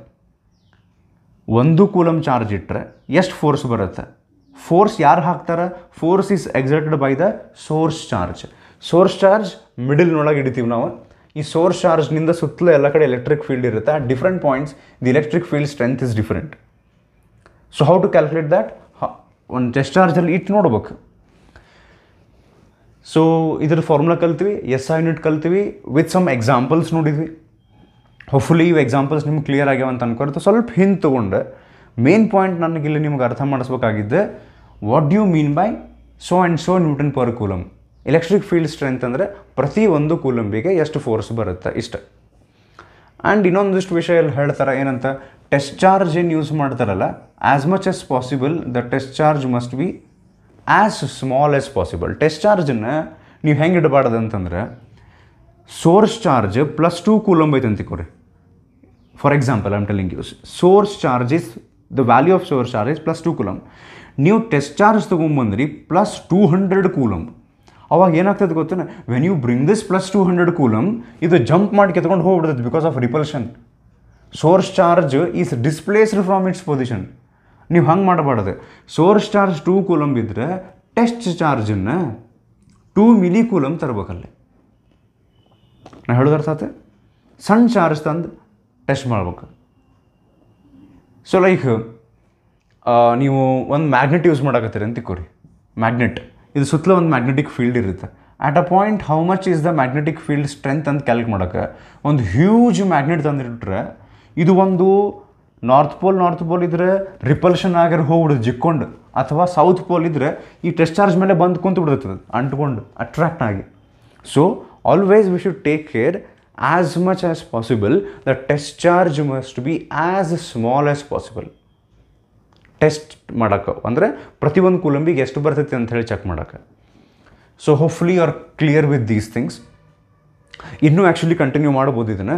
ಒಂದು ಕೂಲಮ್ ಚಾರ್ಜ್ ಇಟ್ಟರೆ ಎಷ್ಟು ಫೋರ್ಸ್ ಬರುತ್ತೆ ಫೋರ್ಸ್ ಯಾರು ಹಾಕ್ತಾರೆ force is exerted by the source charge source charge ಮಿಡಲ್ನೊಳಗೆ ಇಡ್ತೀವಿ ನಾವು ಈ ಸೋರ್ಸ್ ಚಾರ್ಜ್ನಿಂದ ಸುತ್ತಲೂ ಎಲ್ಲ ಕಡೆ ಎಲೆಕ್ಟ್ರಿಕ್ ಫೀಲ್ಡ್ ಇರುತ್ತೆ ಆ different points the electric field strength is different so how to calculate that ಒಂದು ಟೆಸ್ಟ್ ಚಾರ್ಜಲ್ಲಿ ಇಟ್ಟು ನೋಡ್ಬೇಕು ಸೊ ಇದ್ರ ಫಾರ್ಮುಲಾ ಕಲ್ತೀವಿ ಎಸ್ ಆ ಯೂನಿಟ್ ಕಲ್ತೀವಿ ವಿತ್ ಸಮ್ ಎಕ್ಸಾಂಪಲ್ಸ್ ನೋಡಿದ್ವಿ ಹೋಪ್ಫುಲಿ ಇವು ಎಕ್ಸಾಂಪಲ್ಸ್ ನಿಮ್ಗೆ ಕ್ಲಿಯರ್ ಆಗ್ಯಾವ ಅಂತ ಅನ್ಕೊಡ್ತು ಸ್ವಲ್ಪ ಹಿಂದೆ ತೊಗೊಂಡು ಮೇನ್ ಪಾಯಿಂಟ್ ನನಗೆ ಇಲ್ಲಿ ನಿಮ್ಗೆ ಅರ್ಥ ಮಾಡಿಸ್ಬೇಕಾಗಿದ್ದೆ what you mean by so and so newton per coulomb electric field strength ಅಂದರೆ ಪ್ರತಿ ಒಂದು ಕೂಲಂಬಿಗೆ ಎಷ್ಟು ಫೋರ್ಸ್ ಬರುತ್ತೆ ಇಷ್ಟ ಆ್ಯಂಡ್ ಇನ್ನೊಂದಿಷ್ಟು ವಿಷಯ ಹೇಳ್ತಾರೆ ಏನಂತ ಟೆಸ್ಟ್ ಚಾರ್ಜ್ ಏನು ಯೂಸ್ ಮಾಡ್ತಾರಲ್ಲ as much as possible the test charge must be as small as possible test ಚಾರ್ಜನ್ನು ನೀವು ಹೆಂಗೆ ಇಡಬಾರ್ದು ಅಂತಂದ್ರೆ source charge plus two coulomb ಐತೆ ಅಂತಿಕೋರಿ for example I'm telling use source charge is the value of source charge is plus two coulomb ನೀವು test charge ತೊಗೊಂಬಂದ್ರಿ plus two hundred coulomb ಅವಾಗ ಏನಾಗ್ತದೆ ಗೊತ್ತೇನೆ when you bring this plus two hundred coulomb ಇದು jump ಮಾಡಿ ಕೆತ್ಕೊಂಡು ಹೋಗ್ಬಿಡ್ತದೆ because of repulsion source charge is displaced from its position ನೀವು ಹಂಗೆ ಮಾಡಬಾರ್ದು ಸೋರ್ಸ್ ಚಾರ್ಜ್ ಟೂ ಕೂಲಮ್ ಇದ್ದರೆ ಟೆಸ್ಟ್ ಚಾರ್ಜನ್ನು ಟೂ ಮಿಲಿ ಕೂಲಮ್ ತರಬೇಕಲ್ಲಿ ನಾನು ಹೇಳೋದ್ರ ಸಾತೆ ಸಣ್ಣ ಚಾರ್ಜ್ ತಂದು ಟೆಸ್ಟ್ ಮಾಡ್ಬೇಕು ಸೊ ಲೈಕ್ ನೀವು ಒಂದು ಮ್ಯಾಗ್ನೆಟ್ ಯೂಸ್ ಮಾಡಾಕತ್ತೀರಿ ಅಂತ ತಿಕ್ಕೋರಿ ಮ್ಯಾಗ್ನೆಟ್ ಇದು ಸುತ್ತಲೂ ಒಂದು ಮ್ಯಾಗ್ನೆಟಿಕ್ ಫೀಲ್ಡ್ ಇರುತ್ತೆ at a point how much is the magnetic field strength ಅಂತ ಕ್ಯಾಲ್ಕ್ ಮಾಡೋಕೆ ಒಂದು ಹ್ಯೂಜ್ ಮ್ಯಾಗ್ನೆಟ್ ತಂದಿಟ್ರೆ ಇದು ಒಂದು ನಾರ್ತ್ ಪೋಲ್ ನಾರ್ತ್ ಪೋಲ್ ಇದ್ರೆ ರಿಪಲ್ಷನ್ ಆಗಿರೋ ಹೋಗ್ಬಿಡುದು ಜಿಕ್ಕೊಂಡು ಅಥವಾ ಸೌತ್ ಪೋಲ್ ಇದ್ದರೆ ಈ ಟೆಸ್ಟ್ ಚಾರ್ಜ್ ಮೇಲೆ ಬಂದು ಕುಂತು ಬಿಡುತ್ತದೆ ಅಂಟ್ಕೊಂಡು ಅಟ್ರ್ಯಾಕ್ಟ್ ಆಗಿ so always we should take care as much as possible the test charge must be as small as possible test ಮಾಡೋಕ್ಕೆ ಅಂದರೆ ಪ್ರತಿಯೊಂದು ಕೂಲಂಬಿಗೆ ಎಷ್ಟು ಬರ್ತೈತಿ ಅಂತ ಹೇಳಿ ಚೆಕ್ ಮಾಡೋಕ್ಕೆ so hopefully you are clear with these things ಇನ್ನೂ ಆ್ಯಕ್ಚುಲಿ ಕಂಟಿನ್ಯೂ ಮಾಡ್ಬೋದು ಇದನ್ನು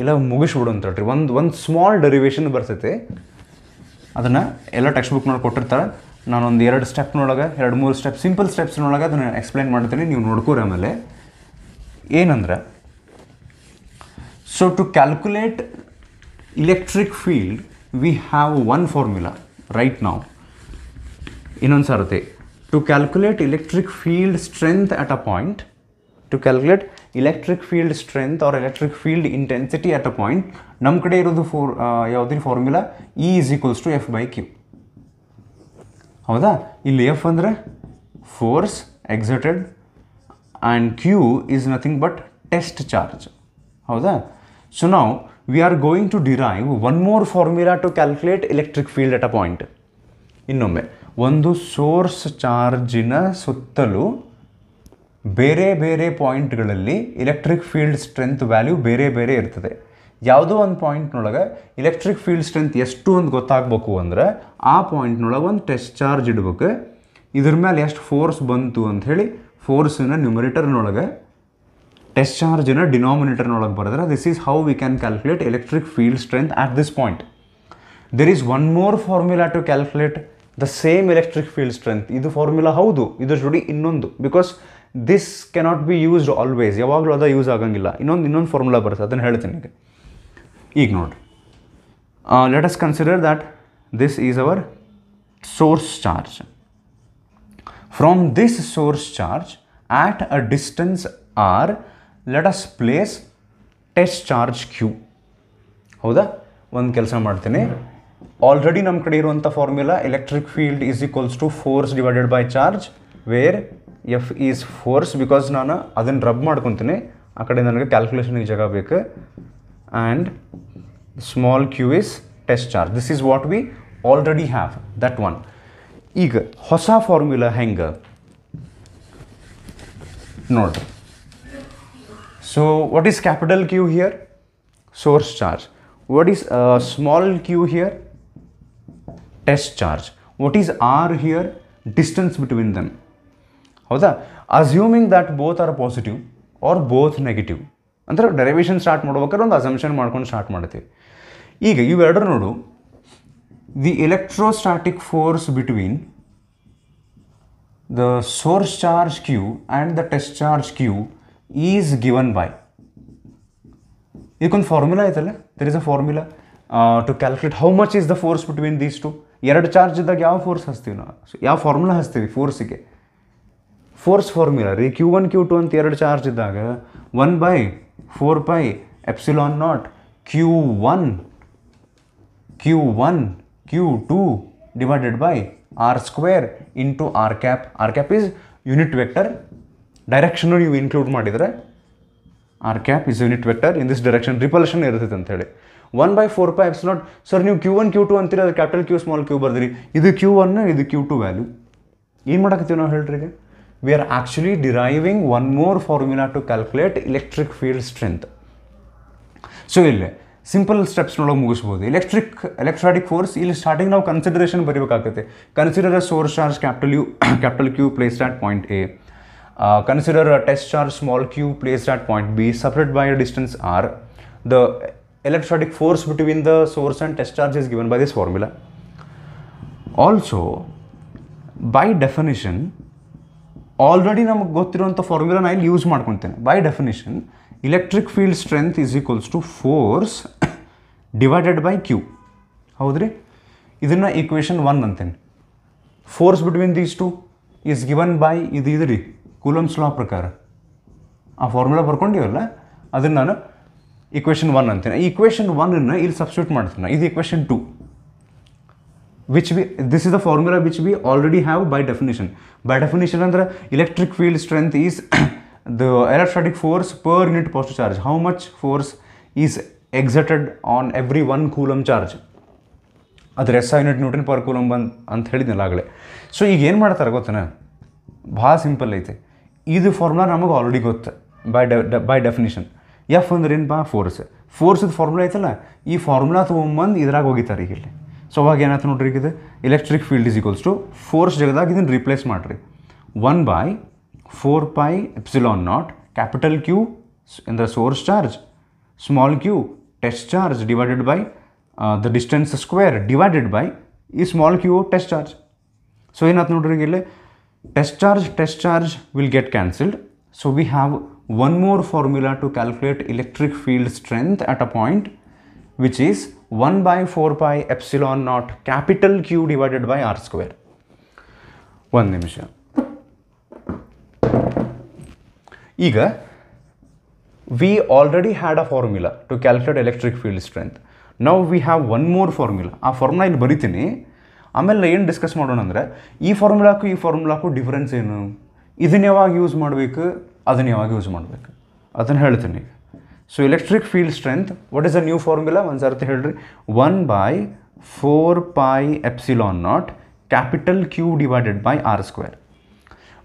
ಇಲ್ಲ ಮುಗಿಸ್ಬಿಡು ಅಂತ ಹೇಳ್ರಿ ಒಂದು ಒಂದು ಸ್ಮಾಲ್ ಡೆರಿವೇಷನ್ ಬರ್ತೈತಿ ಅದನ್ನು ಎಲ್ಲ ಟೆಕ್ಸ್ಟ್ ಬುಕ್ ನೋಡಿ ಕೊಟ್ಟಿರ್ತಾರೆ ನಾನೊಂದು ಎರಡು ಸ್ಟೆಪ್ನೊಳಗೆ ಎರಡು ಮೂರು ಸ್ಟೆಪ್ ಸಿಂಪಲ್ ಸ್ಟೆಪ್ಸ್ನೊಳಗೆ ಅದನ್ನು ಎಕ್ಸ್ಪ್ಲೈನ್ ಮಾಡ್ತೀನಿ ನೀವು ನೋಡ್ಕೋರಿ ಆಮೇಲೆ ಏನಂದ್ರೆ so to calculate electric field we have one formula right ನಾವು ಇನ್ನೊಂದು ಸಾರುತ್ತೆ to calculate electric field strength at a point to calculate electric field strength or electric field intensity at a point ನಮ್ಮ ಕಡೆ ಇರೋದು ಫೋರ್ ಯಾವುದೇ formula E is equals to F by Q ಹೌದಾ ಇಲ್ಲಿ F ಅಂದರೆ force exerted and Q is nothing but test charge ಹೌದಾ so ನಾವು we are going to derive one more formula to calculate electric field at a point ಇನ್ನೊಮ್ಮೆ ಒಂದು source ಚಾರ್ಜಿನ ಸುತ್ತಲೂ ಬೇರೆ ಬೇರೆ ಪಾಯಿಂಟ್ಗಳಲ್ಲಿ ಎಲೆಕ್ಟ್ರಿಕ್ ಫೀಲ್ಡ್ ಸ್ಟ್ರೆಂತ್ ವ್ಯಾಲ್ಯೂ ಬೇರೆ ಬೇರೆ ಇರ್ತದೆ ಯಾವುದೋ ಒಂದು ಪಾಯಿಂಟ್ನೊಳಗೆ ಎಲೆಕ್ಟ್ರಿಕ್ ಫೀಲ್ಡ್ ಸ್ಟ್ರೆಂತ್ ಎಷ್ಟು ಅಂತ ಗೊತ್ತಾಗಬೇಕು ಅಂದರೆ ಆ ಪಾಯಿಂಟ್ನೊಳಗೆ ಒಂದು ಟೆಸ್ಟ್ ಚಾರ್ಜ್ ಇಡ್ಬೇಕು ಇದ್ರ ಮೇಲೆ ಎಷ್ಟು ಫೋರ್ಸ್ ಬಂತು ಅಂಥೇಳಿ ಫೋರ್ಸಿನ ನ್ಯೂಮರೇಟರ್ನೊಳಗೆ ಟೆಸ್ಟ್ ಚಾರ್ಜಿನ ಡಿನಾಮಿನೇಟರ್ನೊಳಗೆ ಬರೆದ್ರೆ this is how we can calculate electric field strength at this point there is one more formula to calculate the same electric field strength ಇದು ಫಾರ್ಮುಲಾ ಹೌದು ಇದು ಜೋಡಿ ಇನ್ನೊಂದು because this cannot be used always ಯಾವಾಗಲೂ ಅದು use ಆಗಂಗಿಲ್ಲ ಇನ್ನೊಂದು ಇನ್ನೊಂದು ಫಾರ್ಮುಲಾ ಬರುತ್ತೆ ಅದನ್ನು ಹೇಳ್ತೀನಿ ಈಗ ಈಗ ನೋಡಿರಿ let us consider that this is our source charge from this source charge at a distance R let us place test charge Q ಹೌದಾ ಒಂದು ಕೆಲಸ ಮಾಡ್ತೀನಿ ಆಲ್ರೆಡಿ ನಮ್ಮ ಕಡೆ ಇರುವಂಥ formula electric field is equals to force divided by charge where F is force because ನಾನು ಅದನ್ನು rub ಮಾಡ್ಕೊತೀನಿ ಆ ಕಡೆ ನನಗೆ ಕ್ಯಾಲ್ಕುಲೇಷನ್ಗೆ ಜಾಗ ಬೇಕು and small Q is test charge this is what we already have that one ಈಗ ಹೊಸ ಫಾರ್ಮ್ಯುಲಾ ಹೆಂಗೆ ನೋಡ್ರಿ so what is capital Q here source charge what is small Q here test charge what is R here here? Distance then ಹೌದಾ assuming that both are positive or both negative ಅಂದ್ರೆ derivation start ಮಾಡ್ಬೇಕಾದ್ರೆ ಒಂದು assumption ಮಾಡ್ಕೊಂಡು start ಮಾಡ್ತೀವಿ ಈಗ ಇವೆರಡರು ನೋಡು the electrostatic force between the source charge Q and the test charge Q is given by ಇದಕ್ಕೊಂದು ಫಾರ್ಮುಲಾ ಐತಲ್ಲ there is a formula to calculate how much is the force between these two ಎರಡು charge ಇದ್ದಾಗ ಯಾವ force ಹಚ್ತೀವಿ ನಾವು ಯಾವ formula ಹಚ್ತೀವಿ ಫೋರ್ಸಿಗೆ ಫೋರ್ಸ್ ಫಾರ್ಮುಲಾ ರೀ ಕ್ಯೂ ಒನ್ ಕ್ಯೂ ಟು ಅಂತ ಎರಡು ಚಾರ್ಜ್ ಇದ್ದಾಗ one by four by epsilon naught Q one Q one Q two divided by R square into R cap R cap is unit vector ಡೈರೆಕ್ಷನ್ನು ನೀವು include ಮಾಡಿದರೆ R cap is unit vector in this direction repulsion ಇರುತ್ತೆ ಅಂತ ಹೇಳಿ one by four pi eps naught sir ನೀವು Q one Q two ಅಂತೀರಿ ಅದು capital Q small Q ಬರ್ದಿರಿ ಇದು ಕ್ಯೂ ಒನ್ ಇದು ಕ್ಯೂ ಟು ವ್ಯಾಲ್ಯೂ ಏನು ಮಾಡಕತ್ತೀವಿ ನಾವು ಹೇಳ್ರಿ we are actually deriving one more formula to calculate electric field strength so ಇಲ್ಲಿ ಸಿಂಪಲ್ ಸ್ಟೆಪ್ಸ್ನೊಳಗೆ ಮುಗಿಸ್ಬೋದು ಎಲೆಕ್ಟ್ರಿಕ್ ಎಲೆಕ್ಟ್ರಾನಿಕ್ ಫೋರ್ಸ್ ಇಲ್ಲಿ ಸ್ಟಾರ್ಟಿಂಗ್ ನಾವು ಕನ್ಸಿಡರೇಷನ್ ಬರೀಬೇಕಾಗುತ್ತೆ consider source charge capital U capital Q place at point A Uh, consider a test charge small q placed at point B separated by a distance r. The electrostatic force between the source and test charge is given by this formula. Also, by definition, already we have the formula I will use. By definition, electric field strength is equals to force [coughs] divided by q. How is it? equation 1. Force between these two is given by this Coulomb's law ಪ್ರಕಾರ ಆ formula ಬರ್ಕೊಂಡಿವಲ್ಲ ಅದನ್ನು ನಾನು equation one ಅಂತೀನಿ ಈ equation ಒನ್ನನ್ನು ಇಲ್ಲಿ substitute ಮಾಡ್ತೀನಿ ಇದು equation to which we this is the formula which we already have by definition by definition ಅಂದರೆ electric field strength is the electrostatic force per unit past charge how much force is exerted on every one coulomb charge ಅದ್ರ SI unit newton per coulomb ಬಂದು ಅಂತ ಹೇಳಿದ್ನಲ್ಲ ಆಗಲೇ so ಈಗ ಏನು ಮಾಡ್ತಾರೆ ಗೊತ್ತಾನೆ ಭಾಳ ಸಿಂಪಲ್ ಐತೆ ಇದು ಫಾರ್ಮುಲಾ ನಮಗೆ ಆಲ್ರೆಡಿ ಗೊತ್ತು ಬೈ ಡ ಬೈ ಡೆಫಿನಿಷನ್ ಎಫ್ ಅಂದ್ರೆ ಏನಪ್ಪ ಫೋರ್ಸ್ ಫೋರ್ಸಿದ ಫಾರ್ಮುಲಾ ಐತಲ್ಲ ಈ ಫಾರ್ಮುಲಾ ತೊಗೊಂಬಂದು ಇದ್ರಾಗ ಹೋಗಿತಾರೆ ಈಗ ಇಲ್ಲಿ ಸೊ ಅವಾಗ ಏನಾಯ್ತು ನೋಡ್ರಿ ಇದು electric field is equals to force ಜಗದಾಗ ಇದನ್ನು ರಿಪ್ಲೇಸ್ ಮಾಡಿರಿ one by four pi epsilon naught capital Q ಅಂದರೆ source charge small Q test charge divided by the distance square divided by ಈ small Q test charge so ಏನಾಯ್ತು ನೋಡ್ರಿ ಇಲ್ಲಿ test charge test charge will get cancelled so we have one more formula to calculate electric field strength at a point which is 1 by 4 pi epsilon naught capital Q divided by r square. One ನಿಮಿಷ Ega, we already had a formula to calculate electric field strength. Now we have one more formula. A formula in ಬರಿತೀನಿ ಆಮೇಲೆ ಏನು discuss ಮಾಡೋಣ ಅಂದರೆ ಈ ಫಾರ್ಮುಲಾಕ್ಕೂ ಈ ಫಾರ್ಮುಲಾಕು difference ಏನು ಇದನ್ನ ಯಾವಾಗ ಯೂಸ್ ಮಾಡಬೇಕು ಅದನ್ನ ಯಾವಾಗ ಯೂಸ್ ಮಾಡಬೇಕು ಅದನ್ನು ಹೇಳ್ತೀನಿ so electric field strength what is a new formula ಒಂದು ಸರ್ತಿ ಹೇಳ್ರಿ one by four pi epsilon naught capital Q divided by R square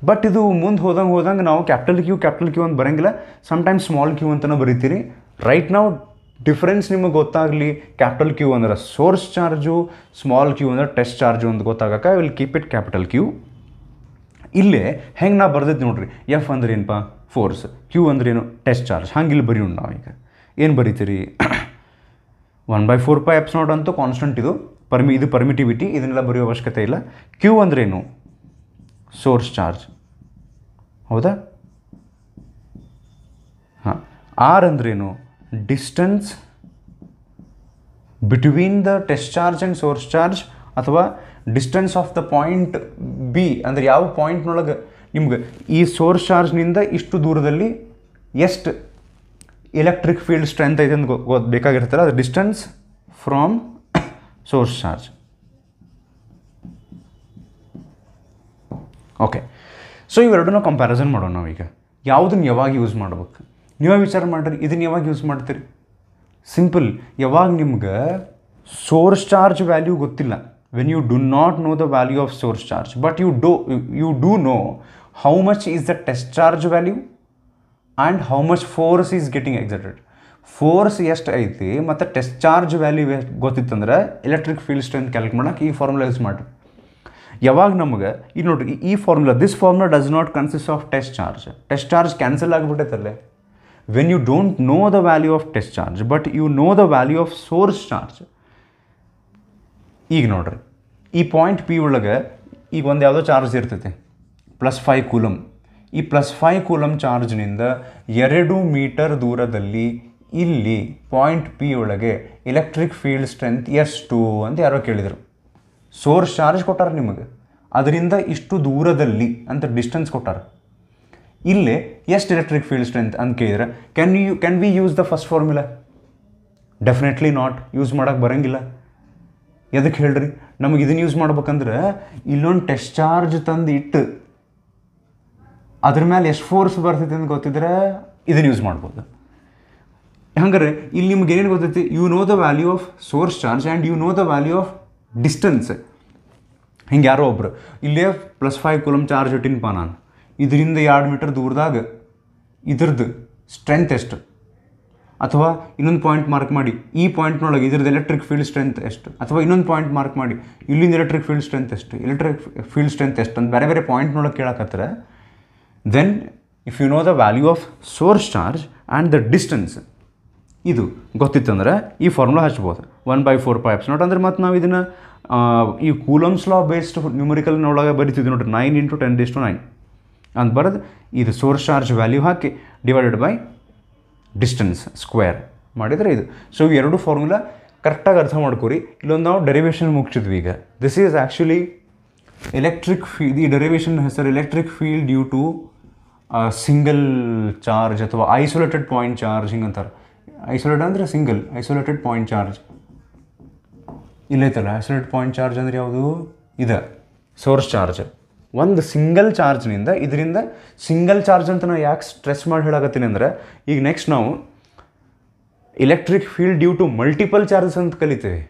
but ಇದು ಮುಂದೆ ಹೋದಂಗೆ ಹೋದಂಗೆ ನಾವು ಕ್ಯಾಪಿಟಲ್ ಕ್ಯೂ ಕ್ಯಾಪಿಟಲ್ ಕ್ಯೂ ಅಂತ ಬರೋಂಗಿಲ್ಲ ಸಮ್ಟೈಮ್ಸ್ ಸ್ಮಾಲ್ ಕ್ಯೂ ಅಂತಲೂ ಬರೀತೀರಿ ರೈಟ್ ನಾವು ಡಿಫ್ರೆನ್ಸ್ ನಿಮಗೆ ಗೊತ್ತಾಗಲಿ ಕ್ಯಾಪಿಟಲ್ ಕ್ಯೂ ಅಂದರೆ ಸೋರ್ಸ್ ಚಾರ್ಜು ಸ್ಮಾಲ್ ಕ್ಯೂ ಅಂದರೆ ಟೆಸ್ಟ್ ಚಾರ್ಜು ಅಂತ ಗೊತ್ತಾಗಕ್ಕೆ I will keep it capital Q ಇಲ್ಲೇ ಹೆಂಗೆ ನಾ ಬರ್ದಿದ್ದು ನೋಡ್ರಿ ಎಫ್ ಅಂದ್ರೆ ಏನಪ್ಪ ಫೋರ್ಸ್ ಕ್ಯೂ ಅಂದ್ರೆ ಏನು ಟೆಸ್ಟ್ ಚಾರ್ಜ್ ಹಂಗೆ ಇಲ್ಲಿ ಬರೀ ನಾವು ಈಗ ಏನು ಬರೀತೀರಿ one by four pi eps naught ಅಂತೂ ಕಾನ್ಸ್ಟೆಂಟ್ ಇದು ಪರ್ಮಿ ಇದು ಪರ್ಮಿಟಿವಿಟಿ ಇದನ್ನೆಲ್ಲ ಬರೆಯೋ ಅವಶ್ಯಕತೆ ಇಲ್ಲ ಕ್ಯೂ ಅಂದ್ರೆ ಏನು ಸೋರ್ಸ್ ಚಾರ್ಜ್ ಹೌದಾ ಹಾಂ ಆರ್ ಅಂದ್ರೇನು distance between the test charge and source charge ಅಥವಾ distance of the point B ಅಂದರೆ ಯಾವ ಪಾಯಿಂಟ್ನೊಳಗೆ ನಿಮ್ಗೆ ಈ ಸೋರ್ಸ್ ಚಾರ್ಜ್ನಿಂದ ಇಷ್ಟು ದೂರದಲ್ಲಿ ಎಷ್ಟು ಎಲೆಕ್ಟ್ರಿಕ್ ಫೀಲ್ಡ್ ಸ್ಟ್ರೆಂತ್ ಐತೆ ಅಂತ ಗೊ ಬೇಕಾಗಿರ್ತಾರೆ ಅದು distance from source charge okay so ಇವೆರಡನ್ನೂ ಕಂಪ್ಯಾರಿಸನ್ ಮಾಡೋಣ ನಾವೀಗ ಯಾವುದನ್ನು ಯಾವಾಗ ಯೂಸ್ ಮಾಡ್ಬೇಕು ನೀವೇ ವಿಚಾರ ಮಾಡಿರಿ ಇದನ್ನು ಯಾವಾಗ ಯೂಸ್ ಮಾಡ್ತೀರಿ ಸಿಂಪಲ್ ಯಾವಾಗ ನಿಮ್ಗೆ ಸೋರ್ಸ್ ಚಾರ್ಜ್ ವ್ಯಾಲ್ಯೂ ಗೊತ್ತಿಲ್ಲ when you do not know the value of source charge but you do you do know how much is the test charge value and how much force is getting exerted force ಎಷ್ಟು ಐತಿ ಮತ್ತು test charge value ಎಷ್ಟು ಗೊತ್ತಿತ್ತಂದ್ರೆ electric field strength calculate ಮಾಡೋಕೆ ಈ formula use ಮಾಡಿರಿ ಯಾವಾಗ ನಮಗೆ ಈಗ ನೋಡ್ರಿ ಈ formula this formula does not consist of test charge test charge cancel ಆಗಿಬಿಟ್ಟೈತಲ್ಲೇ when you don't know the value of test charge but you know the value of source charge ಈಗ ನೋಡ್ರಿ ಈ ಪಾಯಿಂಟ್ ಪಿ ಒಳಗೆ ಈಗ ಒಂದು ಯಾವುದೋ charge ಇರ್ತೈತೆ plus five coulomb ಈ ಪ್ಲಸ್ ಫೈ ಕೂಲಮ್ ಚಾರ್ಜ್ನಿಂದ ಎರಡು ಮೀಟರ್ ದೂರದಲ್ಲಿ ಇಲ್ಲಿ ಪಾಯಿಂಟ್ ಪಿ ಒಳಗೆ ಎಲೆಕ್ಟ್ರಿಕ್ ಫೀಲ್ಡ್ ಸ್ಟ್ರೆಂತ್ ಎಷ್ಟು ಅಂತ ಯಾರೋ ಕೇಳಿದರು ಸೋರ್ಸ್ ಚಾರ್ಜ್ ಕೊಟ್ಟಾರ ನಿಮಗೆ ಅದರಿಂದ ಇಷ್ಟು ದೂರದಲ್ಲಿ ಅಂತ ಡಿಸ್ಟೆನ್ಸ್ ಕೊಟ್ಟಾರ ಇಲ್ಲಿ ಎಷ್ಟು ಎಲೆಕ್ಟ್ರಿಕ್ ಫೀಲ್ಡ್ ಸ್ಟ್ರೆಂತ್ ಅಂತ ಕೇಳಿದರೆ can you can we use the first formula definitely not use ಮಾಡೋಕ್ಕೆ ಬರೋಂಗಿಲ್ಲ ಎದಕ್ಕೆ ಹೇಳ್ರಿ ನಮಗೆ ಇದನ್ನು ಯೂಸ್ ಮಾಡ್ಬೇಕಂದ್ರೆ ಇಲ್ಲೊಂದು ಟೆಸ್ಟ್ ಚಾರ್ಜ್ ತಂದು ಇಟ್ಟು ಅದ್ರ ಮೇಲೆ ಎಷ್ಟು ಫೋರ್ಸ್ ಬರ್ತೈತಿ ಅಂತ ಗೊತ್ತಿದ್ರೆ ಇದನ್ನು ಯೂಸ್ ಮಾಡ್ಬೋದು ಹಂಗಾರೆ ಇಲ್ಲಿ ನಿಮ್ಗೆ ಏನೇನು ಗೊತ್ತೈತಿ you know the value of source charge and you know the value of distance ಹಿಂಗೆ ಯಾರೋ ಒಬ್ರು ಇಲ್ಲೇ ಪ್ಲಸ್ ಫೈವ್ ಕುಲಮ್ ಚಾರ್ಜ್ ಇಟ್ಟಿನಪ್ಪ ನಾನು ಇದರಿಂದ ಎರಡು ಮೀಟರ್ ದೂರದಾಗ ಇದ್ರದ್ದು ಸ್ಟ್ರೆಂತ್ ಎಷ್ಟು ಅಥವಾ ಇನ್ನೊಂದು ಪಾಯಿಂಟ್ ಮಾರ್ಕ್ ಮಾಡಿ ಈ ಪಾಯಿಂಟ್ನೊಳಗೆ ಇದ್ರದ್ದು ಎಲೆಕ್ಟ್ರಿಕ್ ಫೀಲ್ಡ್ ಸ್ಟ್ರೆಂತ್ ಎಷ್ಟು ಅಥವಾ ಇನ್ನೊಂದು ಪಾಯಿಂಟ್ ಮಾರ್ಕ್ ಮಾಡಿ ಇಲ್ಲಿಂದ ಎಲೆಕ್ಟ್ರಿಕ್ ಫೀಲ್ಡ್ ಸ್ಟ್ರೆಂತ್ ಎಷ್ಟು ಎಲೆಕ್ಟ್ರಿಕ್ ಫೀಲ್ಡ್ ಸ್ಟ್ರೆಂತ್ ಎಷ್ಟು ಅಂತ ಬೇರೆ ಬೇರೆ ಪಾಯಿಂಟ್ನೊಳಗೆ ಕೇಳಕತ್ತರ then if you know the value of source charge and the distance ಇದು ಗೊತ್ತಿತ್ತಂದ್ರೆ ಈ ಫಾರ್ಮುಲಾ ಹಚ್ಬೋದು ಒನ್ ಬೈ ಫೋರ್ ಪೈಪ್ಸ್ ನೋಟಂದ್ರೆ ನೋಟ್ ಅಂದ್ರೆ ಮತ್ತು ನಾವು ಇದನ್ನು ಈ ಕೂಲಮ್ಸ್ ಲಾ ಬೇಸ್ಡ್ ನ್ಯೂಮರಿಕಲ್ನೊಳಗೆ ಬರಿತಿದ್ವಿ ನೋಡಿರಿ nine into ten raise to nine ಅಂತ ಬರೋದು ಇದು ಸೋರ್ಸ್ ಚಾರ್ಜ್ ವ್ಯಾಲ್ಯೂ ಹಾಕಿ ಡಿವೈಡೆಡ್ ಬೈ ಡಿಸ್ಟೆನ್ಸ್ ಸ್ಕ್ವೇರ್ ಮಾಡಿದರೆ ಇದು ಸೊ ಎರಡು ಫಾರ್ಮುಲಾ ಕರೆಕ್ಟಾಗಿ ಅರ್ಥ ಮಾಡ್ಕೊರಿ ಇಲ್ಲೊಂದು ನಾವು ಡೆರಿವೇಷನ್ ಮುಗಿಸಿದ್ವಿ ಈಗ ದಿಸ್ ಈಸ್ ಆ್ಯಕ್ಚುಲಿ ಎಲೆಕ್ಟ್ರಿಕ್ ಫೀ ಈ ಡೆರಿವೇಷನ್ ಹೆಸರು electric field due to single charge ಅಥವಾ ಐಸೋಲೇಟೆಡ್ ಪಾಯಿಂಟ್ ಚಾರ್ಜಿಂಗ್ ಅಂತಾರೆ ಐಸೋಲೇಟೆಡ್ ಅಂದರೆ ಸಿಂಗಲ್ ಐಸೋಲೇಟೆಡ್ ಪಾಯಿಂಟ್ ಚಾರ್ಜ್ ಇಲ್ಲೈತಲ್ಲ ಐಸೋಲೇಟೆಡ್ ಪಾಯಿಂಟ್ ಚಾರ್ಜ್ ಅಂದರೆ ಯಾವುದು ಇದೆ ಸೋರ್ಸ್ ಚಾರ್ಜ್ ಒಂದು ಸಿಂಗಲ್ ಚಾರ್ಜ್ನಿಂದ ಇದರಿಂದ ಸಿಂಗಲ್ ಚಾರ್ಜ್ ಅಂತ ನಾವು ಯಾಕೆ ಸ್ಟ್ರೆಸ್ ಮಾಡಿ ಹೇಳಾಗತ್ತೀನಿ ಅಂದರೆ ಈಗ ನೆಕ್ಸ್ಟ್ ನಾವು electric field due to multiple charges ಅಂತ ಕಲಿತೀವಿ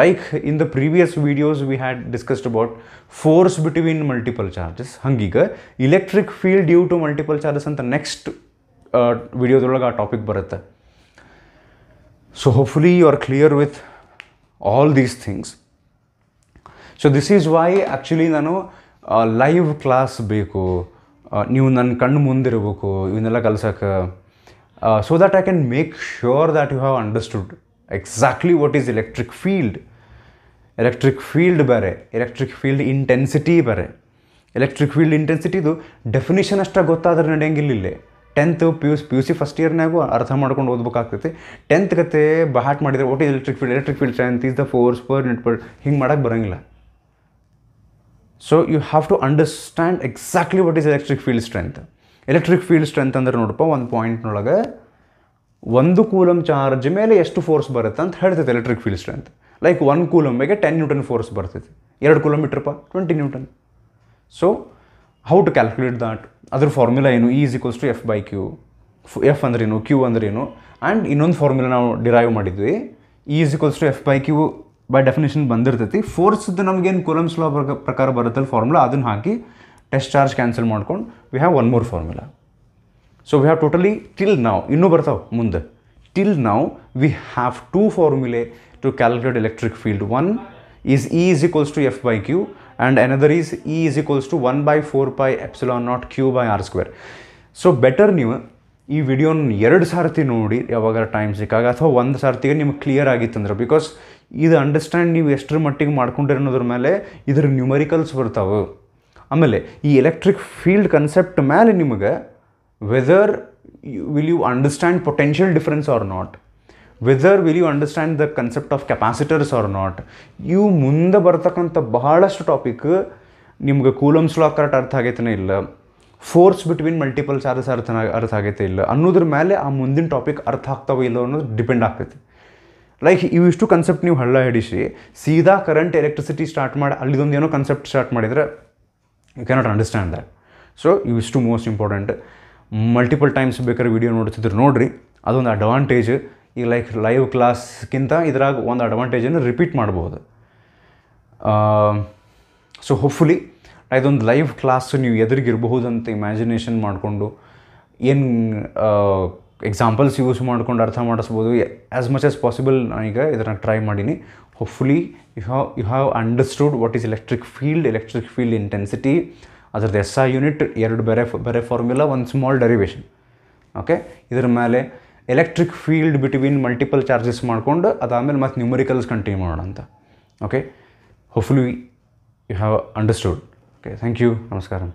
like in the previous videos we had discussed about force between multiple charges ಹಂಗೀಗ electric field due to multiple charges ಅಂತ ನೆಕ್ಸ್ಟ್ ವಿಡಿಯೋದೊಳಗೆ ಆ ಟಾಪಿಕ್ ಬರುತ್ತೆ so hopefully you are clear with all these things so this is why actually ನಾನು live class ಬೇಕು ನೀವು ನನ್ನ ಕಣ್ಣು ಮುಂದಿರಬೇಕು ಇವನ್ನೆಲ್ಲ ಕಲಿಸೋಕೆ so that I can make sure that you have understood exactly what is electric field electric field ಬೇರೆ electric field intensity ಬೇರೆ ಎಲೆಕ್ಟ್ರಿಕ್ ಫೀಲ್ಡ್ ಇಂಟೆನ್ಸಿಟಿದು ಡೆಫಿನಿಷನ್ ಅಷ್ಟೇ ಗೊತ್ತಾದ್ರೆ ನಡೆಯಂಗಿಲ್ಲ tenth P U P U C first ಇಯರ್ನಾಗೂ ಅರ್ಥ ಮಾಡ್ಕೊಂಡು ಓದ್ಬೇಕಾಗ್ತೈತಿ ಟೆಂತ್ ಕತೆ ಬಹಾಟ್ ಮಾಡಿದರೆ what electric field electric field strength is the force per net per ಹಿಂಗೆ ಮಾಡೋಕ್ಕೆ ಬರೋಂಗಿಲ್ಲ so you have to understand exactly what is electric field strength electric field strength ಅಂದ್ರೆ ನೋಡಪ್ಪ ಒಂದು ಪಾಯಿಂಟ್ನೊಳಗೆ ಒಂದು ಕೂಲಮ್ ಚಾರ್ಜ್ ಮೇಲೆ ಎಷ್ಟು ಫೋರ್ಸ್ ಬರುತ್ತೆ ಅಂತ ಹೇಳ್ತೈತೆ electric field strength like one ಕೂಲಂಬೆಗೆ ಟೆನ್ ನ್ಯೂಟನ್ ಫೋರ್ಸ್ ಬರ್ತೈತೆ ಎರಡು ಕಿಲೋಮೀಟ್ರಪ್ಪ twenty newton so how to calculate that ಅದ್ರ ಫಾರ್ಮುಲಾ ಏನು is equals to F by Q F ಅಂದ್ರೇನು ಕ್ಯೂ ಅಂದ್ರೇನು ಆ್ಯಂಡ್ ಇನ್ನೊಂದು ಫಾರ್ಮುಲಾ ನಾವು ಡಿರೈವ್ ಮಾಡಿದ್ವಿ is equals to F by Q by definition ಬಂದಿರ್ತೈತಿ ಫೋರ್ಸ್ದು ನಮಗೇನು ಕುಲಮ್ಸ್ ಲಾ ಪ್ರಕಾರ ಬರುತ್ತಲ್ಲ ಫಾರ್ಮುಲಾ ಅದನ್ನು ಹಾಕಿ ಟೆಸ್ಟ್ ಚಾರ್ಜ್ ಕ್ಯಾನ್ಸಲ್ ಮಾಡ್ಕೊಂಡು we have one more formula so we have totally till ನಾವು ಇನ್ನೂ ಬರ್ತಾವೆ ಮುಂದೆ ಟಿಲ್ ನಾವು we have two formulae to calculate electric field one is E is equals to F by Q and another is E is equals to one by four by epsilon naught Q by R square so better ನೀವು ಈ ವಿಡಿಯೋನ ಎರಡು ಸಾರ್ತಿ ನೋಡಿ ಯಾವಾಗ time ಸಿಕ್ಕಾಗ ಅಥವಾ ಒಂದು ಸಾರ್ತಿಗೆ ನಿಮ್ಗೆ ಕ್ಲಿಯರ್ ಆಗಿತ್ತಂದ್ರೆ ಬಿಕಾಸ್ ಇದು ಅಂಡರ್ಸ್ಟ್ಯಾಂಡ್ ನೀವು ಎಷ್ಟರ ಮಟ್ಟಿಗೆ ಮಾಡ್ಕೊಂಡ್ರಿ ಅನ್ನೋದ್ರ ಮೇಲೆ ಇದ್ರ ನ್ಯೂಮರಿಕಲ್ಸ್ ಬರ್ತಾವೆ ಆಮೇಲೆ ಈ ಎಲೆಕ್ಟ್ರಿಕ್ ಫೀಲ್ಡ್ ಕನ್ಸೆಪ್ಟ್ ಮೇಲೆ ನಿಮಗೆ whether will you understand potential difference or not whether will you understand the concept of capacitors or not ಇವು ಮುಂದೆ ಬರ್ತಕ್ಕಂಥ ಬಹಳಷ್ಟು ಟಾಪಿಕ್ ನಿಮ್ಗೆ ಕೂಲಮ್ಸ್ ಲಾ ಕರೆಕ್ಟ್ ಅರ್ಥ ಆಗೈತೆ ಇಲ್ಲ ಫೋರ್ಸ್ ಬಿಟ್ವೀನ್ ಮಲ್ಟಿಪಲ್ ಚಾರ್ಜಸ್ ಅರ್ಥ ಅರ್ಥ ಆಗೈತೆ ಇಲ್ಲ ಅನ್ನೋದ್ರ ಮೇಲೆ ಆ ಮುಂದಿನ ಟಾಪಿಕ್ ಅರ್ಥ ಆಗ್ತಾವೋ ಇಲ್ಲ ಅನ್ನೋದು ಡಿಪೆಂಡ್ ಆಗ್ತೈತಿ ಲೈಕ್ ಇವಿಷ್ಟು ಕನ್ಸೆಪ್ಟ್ ನೀವು ಹಳ್ಳ ಹಿಡಿಸಿ ಸೀದಾ ಕರೆಂಟ್ ಎಲೆಕ್ಟ್ರಿಸಿಟಿ ಸ್ಟಾರ್ಟ್ ಮಾಡಿ ಅಲ್ಲಿದೊಂದು ಏನೋ ಕನ್ಸೆಪ್ಟ್ ಸ್ಟಾರ್ಟ್ ಮಾಡಿದರೆ you cannot understand that so ಇವಿಷ್ಟು ಮೋಸ್ಟ್ ಇಂಪಾರ್ಟೆಂಟ್ ಮಲ್ಟಿಪಲ್ ಟೈಮ್ಸ್ ಬೇಕಾದ್ರೆ ವೀಡಿಯೋ ನೋಡ್ತಿದ್ರು ನೋಡಿರಿ ಅದೊಂದು ಅಡ್ವಾಂಟೇಜ್ ಈ ಲೈಕ್ ಲೈವ್ ಕ್ಲಾಸ್ಗಿಂತ ಇದ್ರಾಗ ಒಂದು ಅಡ್ವಾಂಟೇಜನ್ನು ರಿಪೀಟ್ ಮಾಡ್ಬೋದು ಸೊ ಹೋಪ್ಫುಲಿ ಇದೊಂದು ಲೈವ್ ಕ್ಲಾಸ್ ನೀವು ಎದುರಿಗಿರಬಹುದು ಇಮ್ಯಾಜಿನೇಷನ್ ಮಾಡಿಕೊಂಡು ಏನು ಎಕ್ಸಾಂಪಲ್ಸ್ ಯೂಸ್ ಮಾಡ್ಕೊಂಡು ಅರ್ಥ ಮಾಡಿಸ್ಬೋದು ಆ್ಯಸ್ ಮಚ್ ಆಸ್ ಪಾಸಿಬಲ್ ನಾನೀಗ ಇದನ್ನು ಟ್ರೈ ಮಾಡೀನಿ hopefully you have you have understood what is electric field electric field intensity ಅದರದ್ದು ಎಸ್ ಆ ಯೂನಿಟ್ ಎರಡು ಬೇರೆ ಬೇರೆ ಫಾರ್ಮುಲಾ ಒಂದು ಸ್ಮಾಲ್ ಡೆರಿವೇಷನ್ ಓಕೆ ಇದ್ರ ಮೇಲೆ electric field between multiple charges ಮಾಡ್ಕೊಂಡು ಅದಾದಮೇಲೆ ಮತ್ತೆ ನ್ಯೂಮರಿಕಲ್ಸ್ ಕಂಟಿನ್ಯೂ ಮಾಡೋಣ ಅಂತ okay hopefully you have understood okay thank you ನಮಸ್ಕಾರ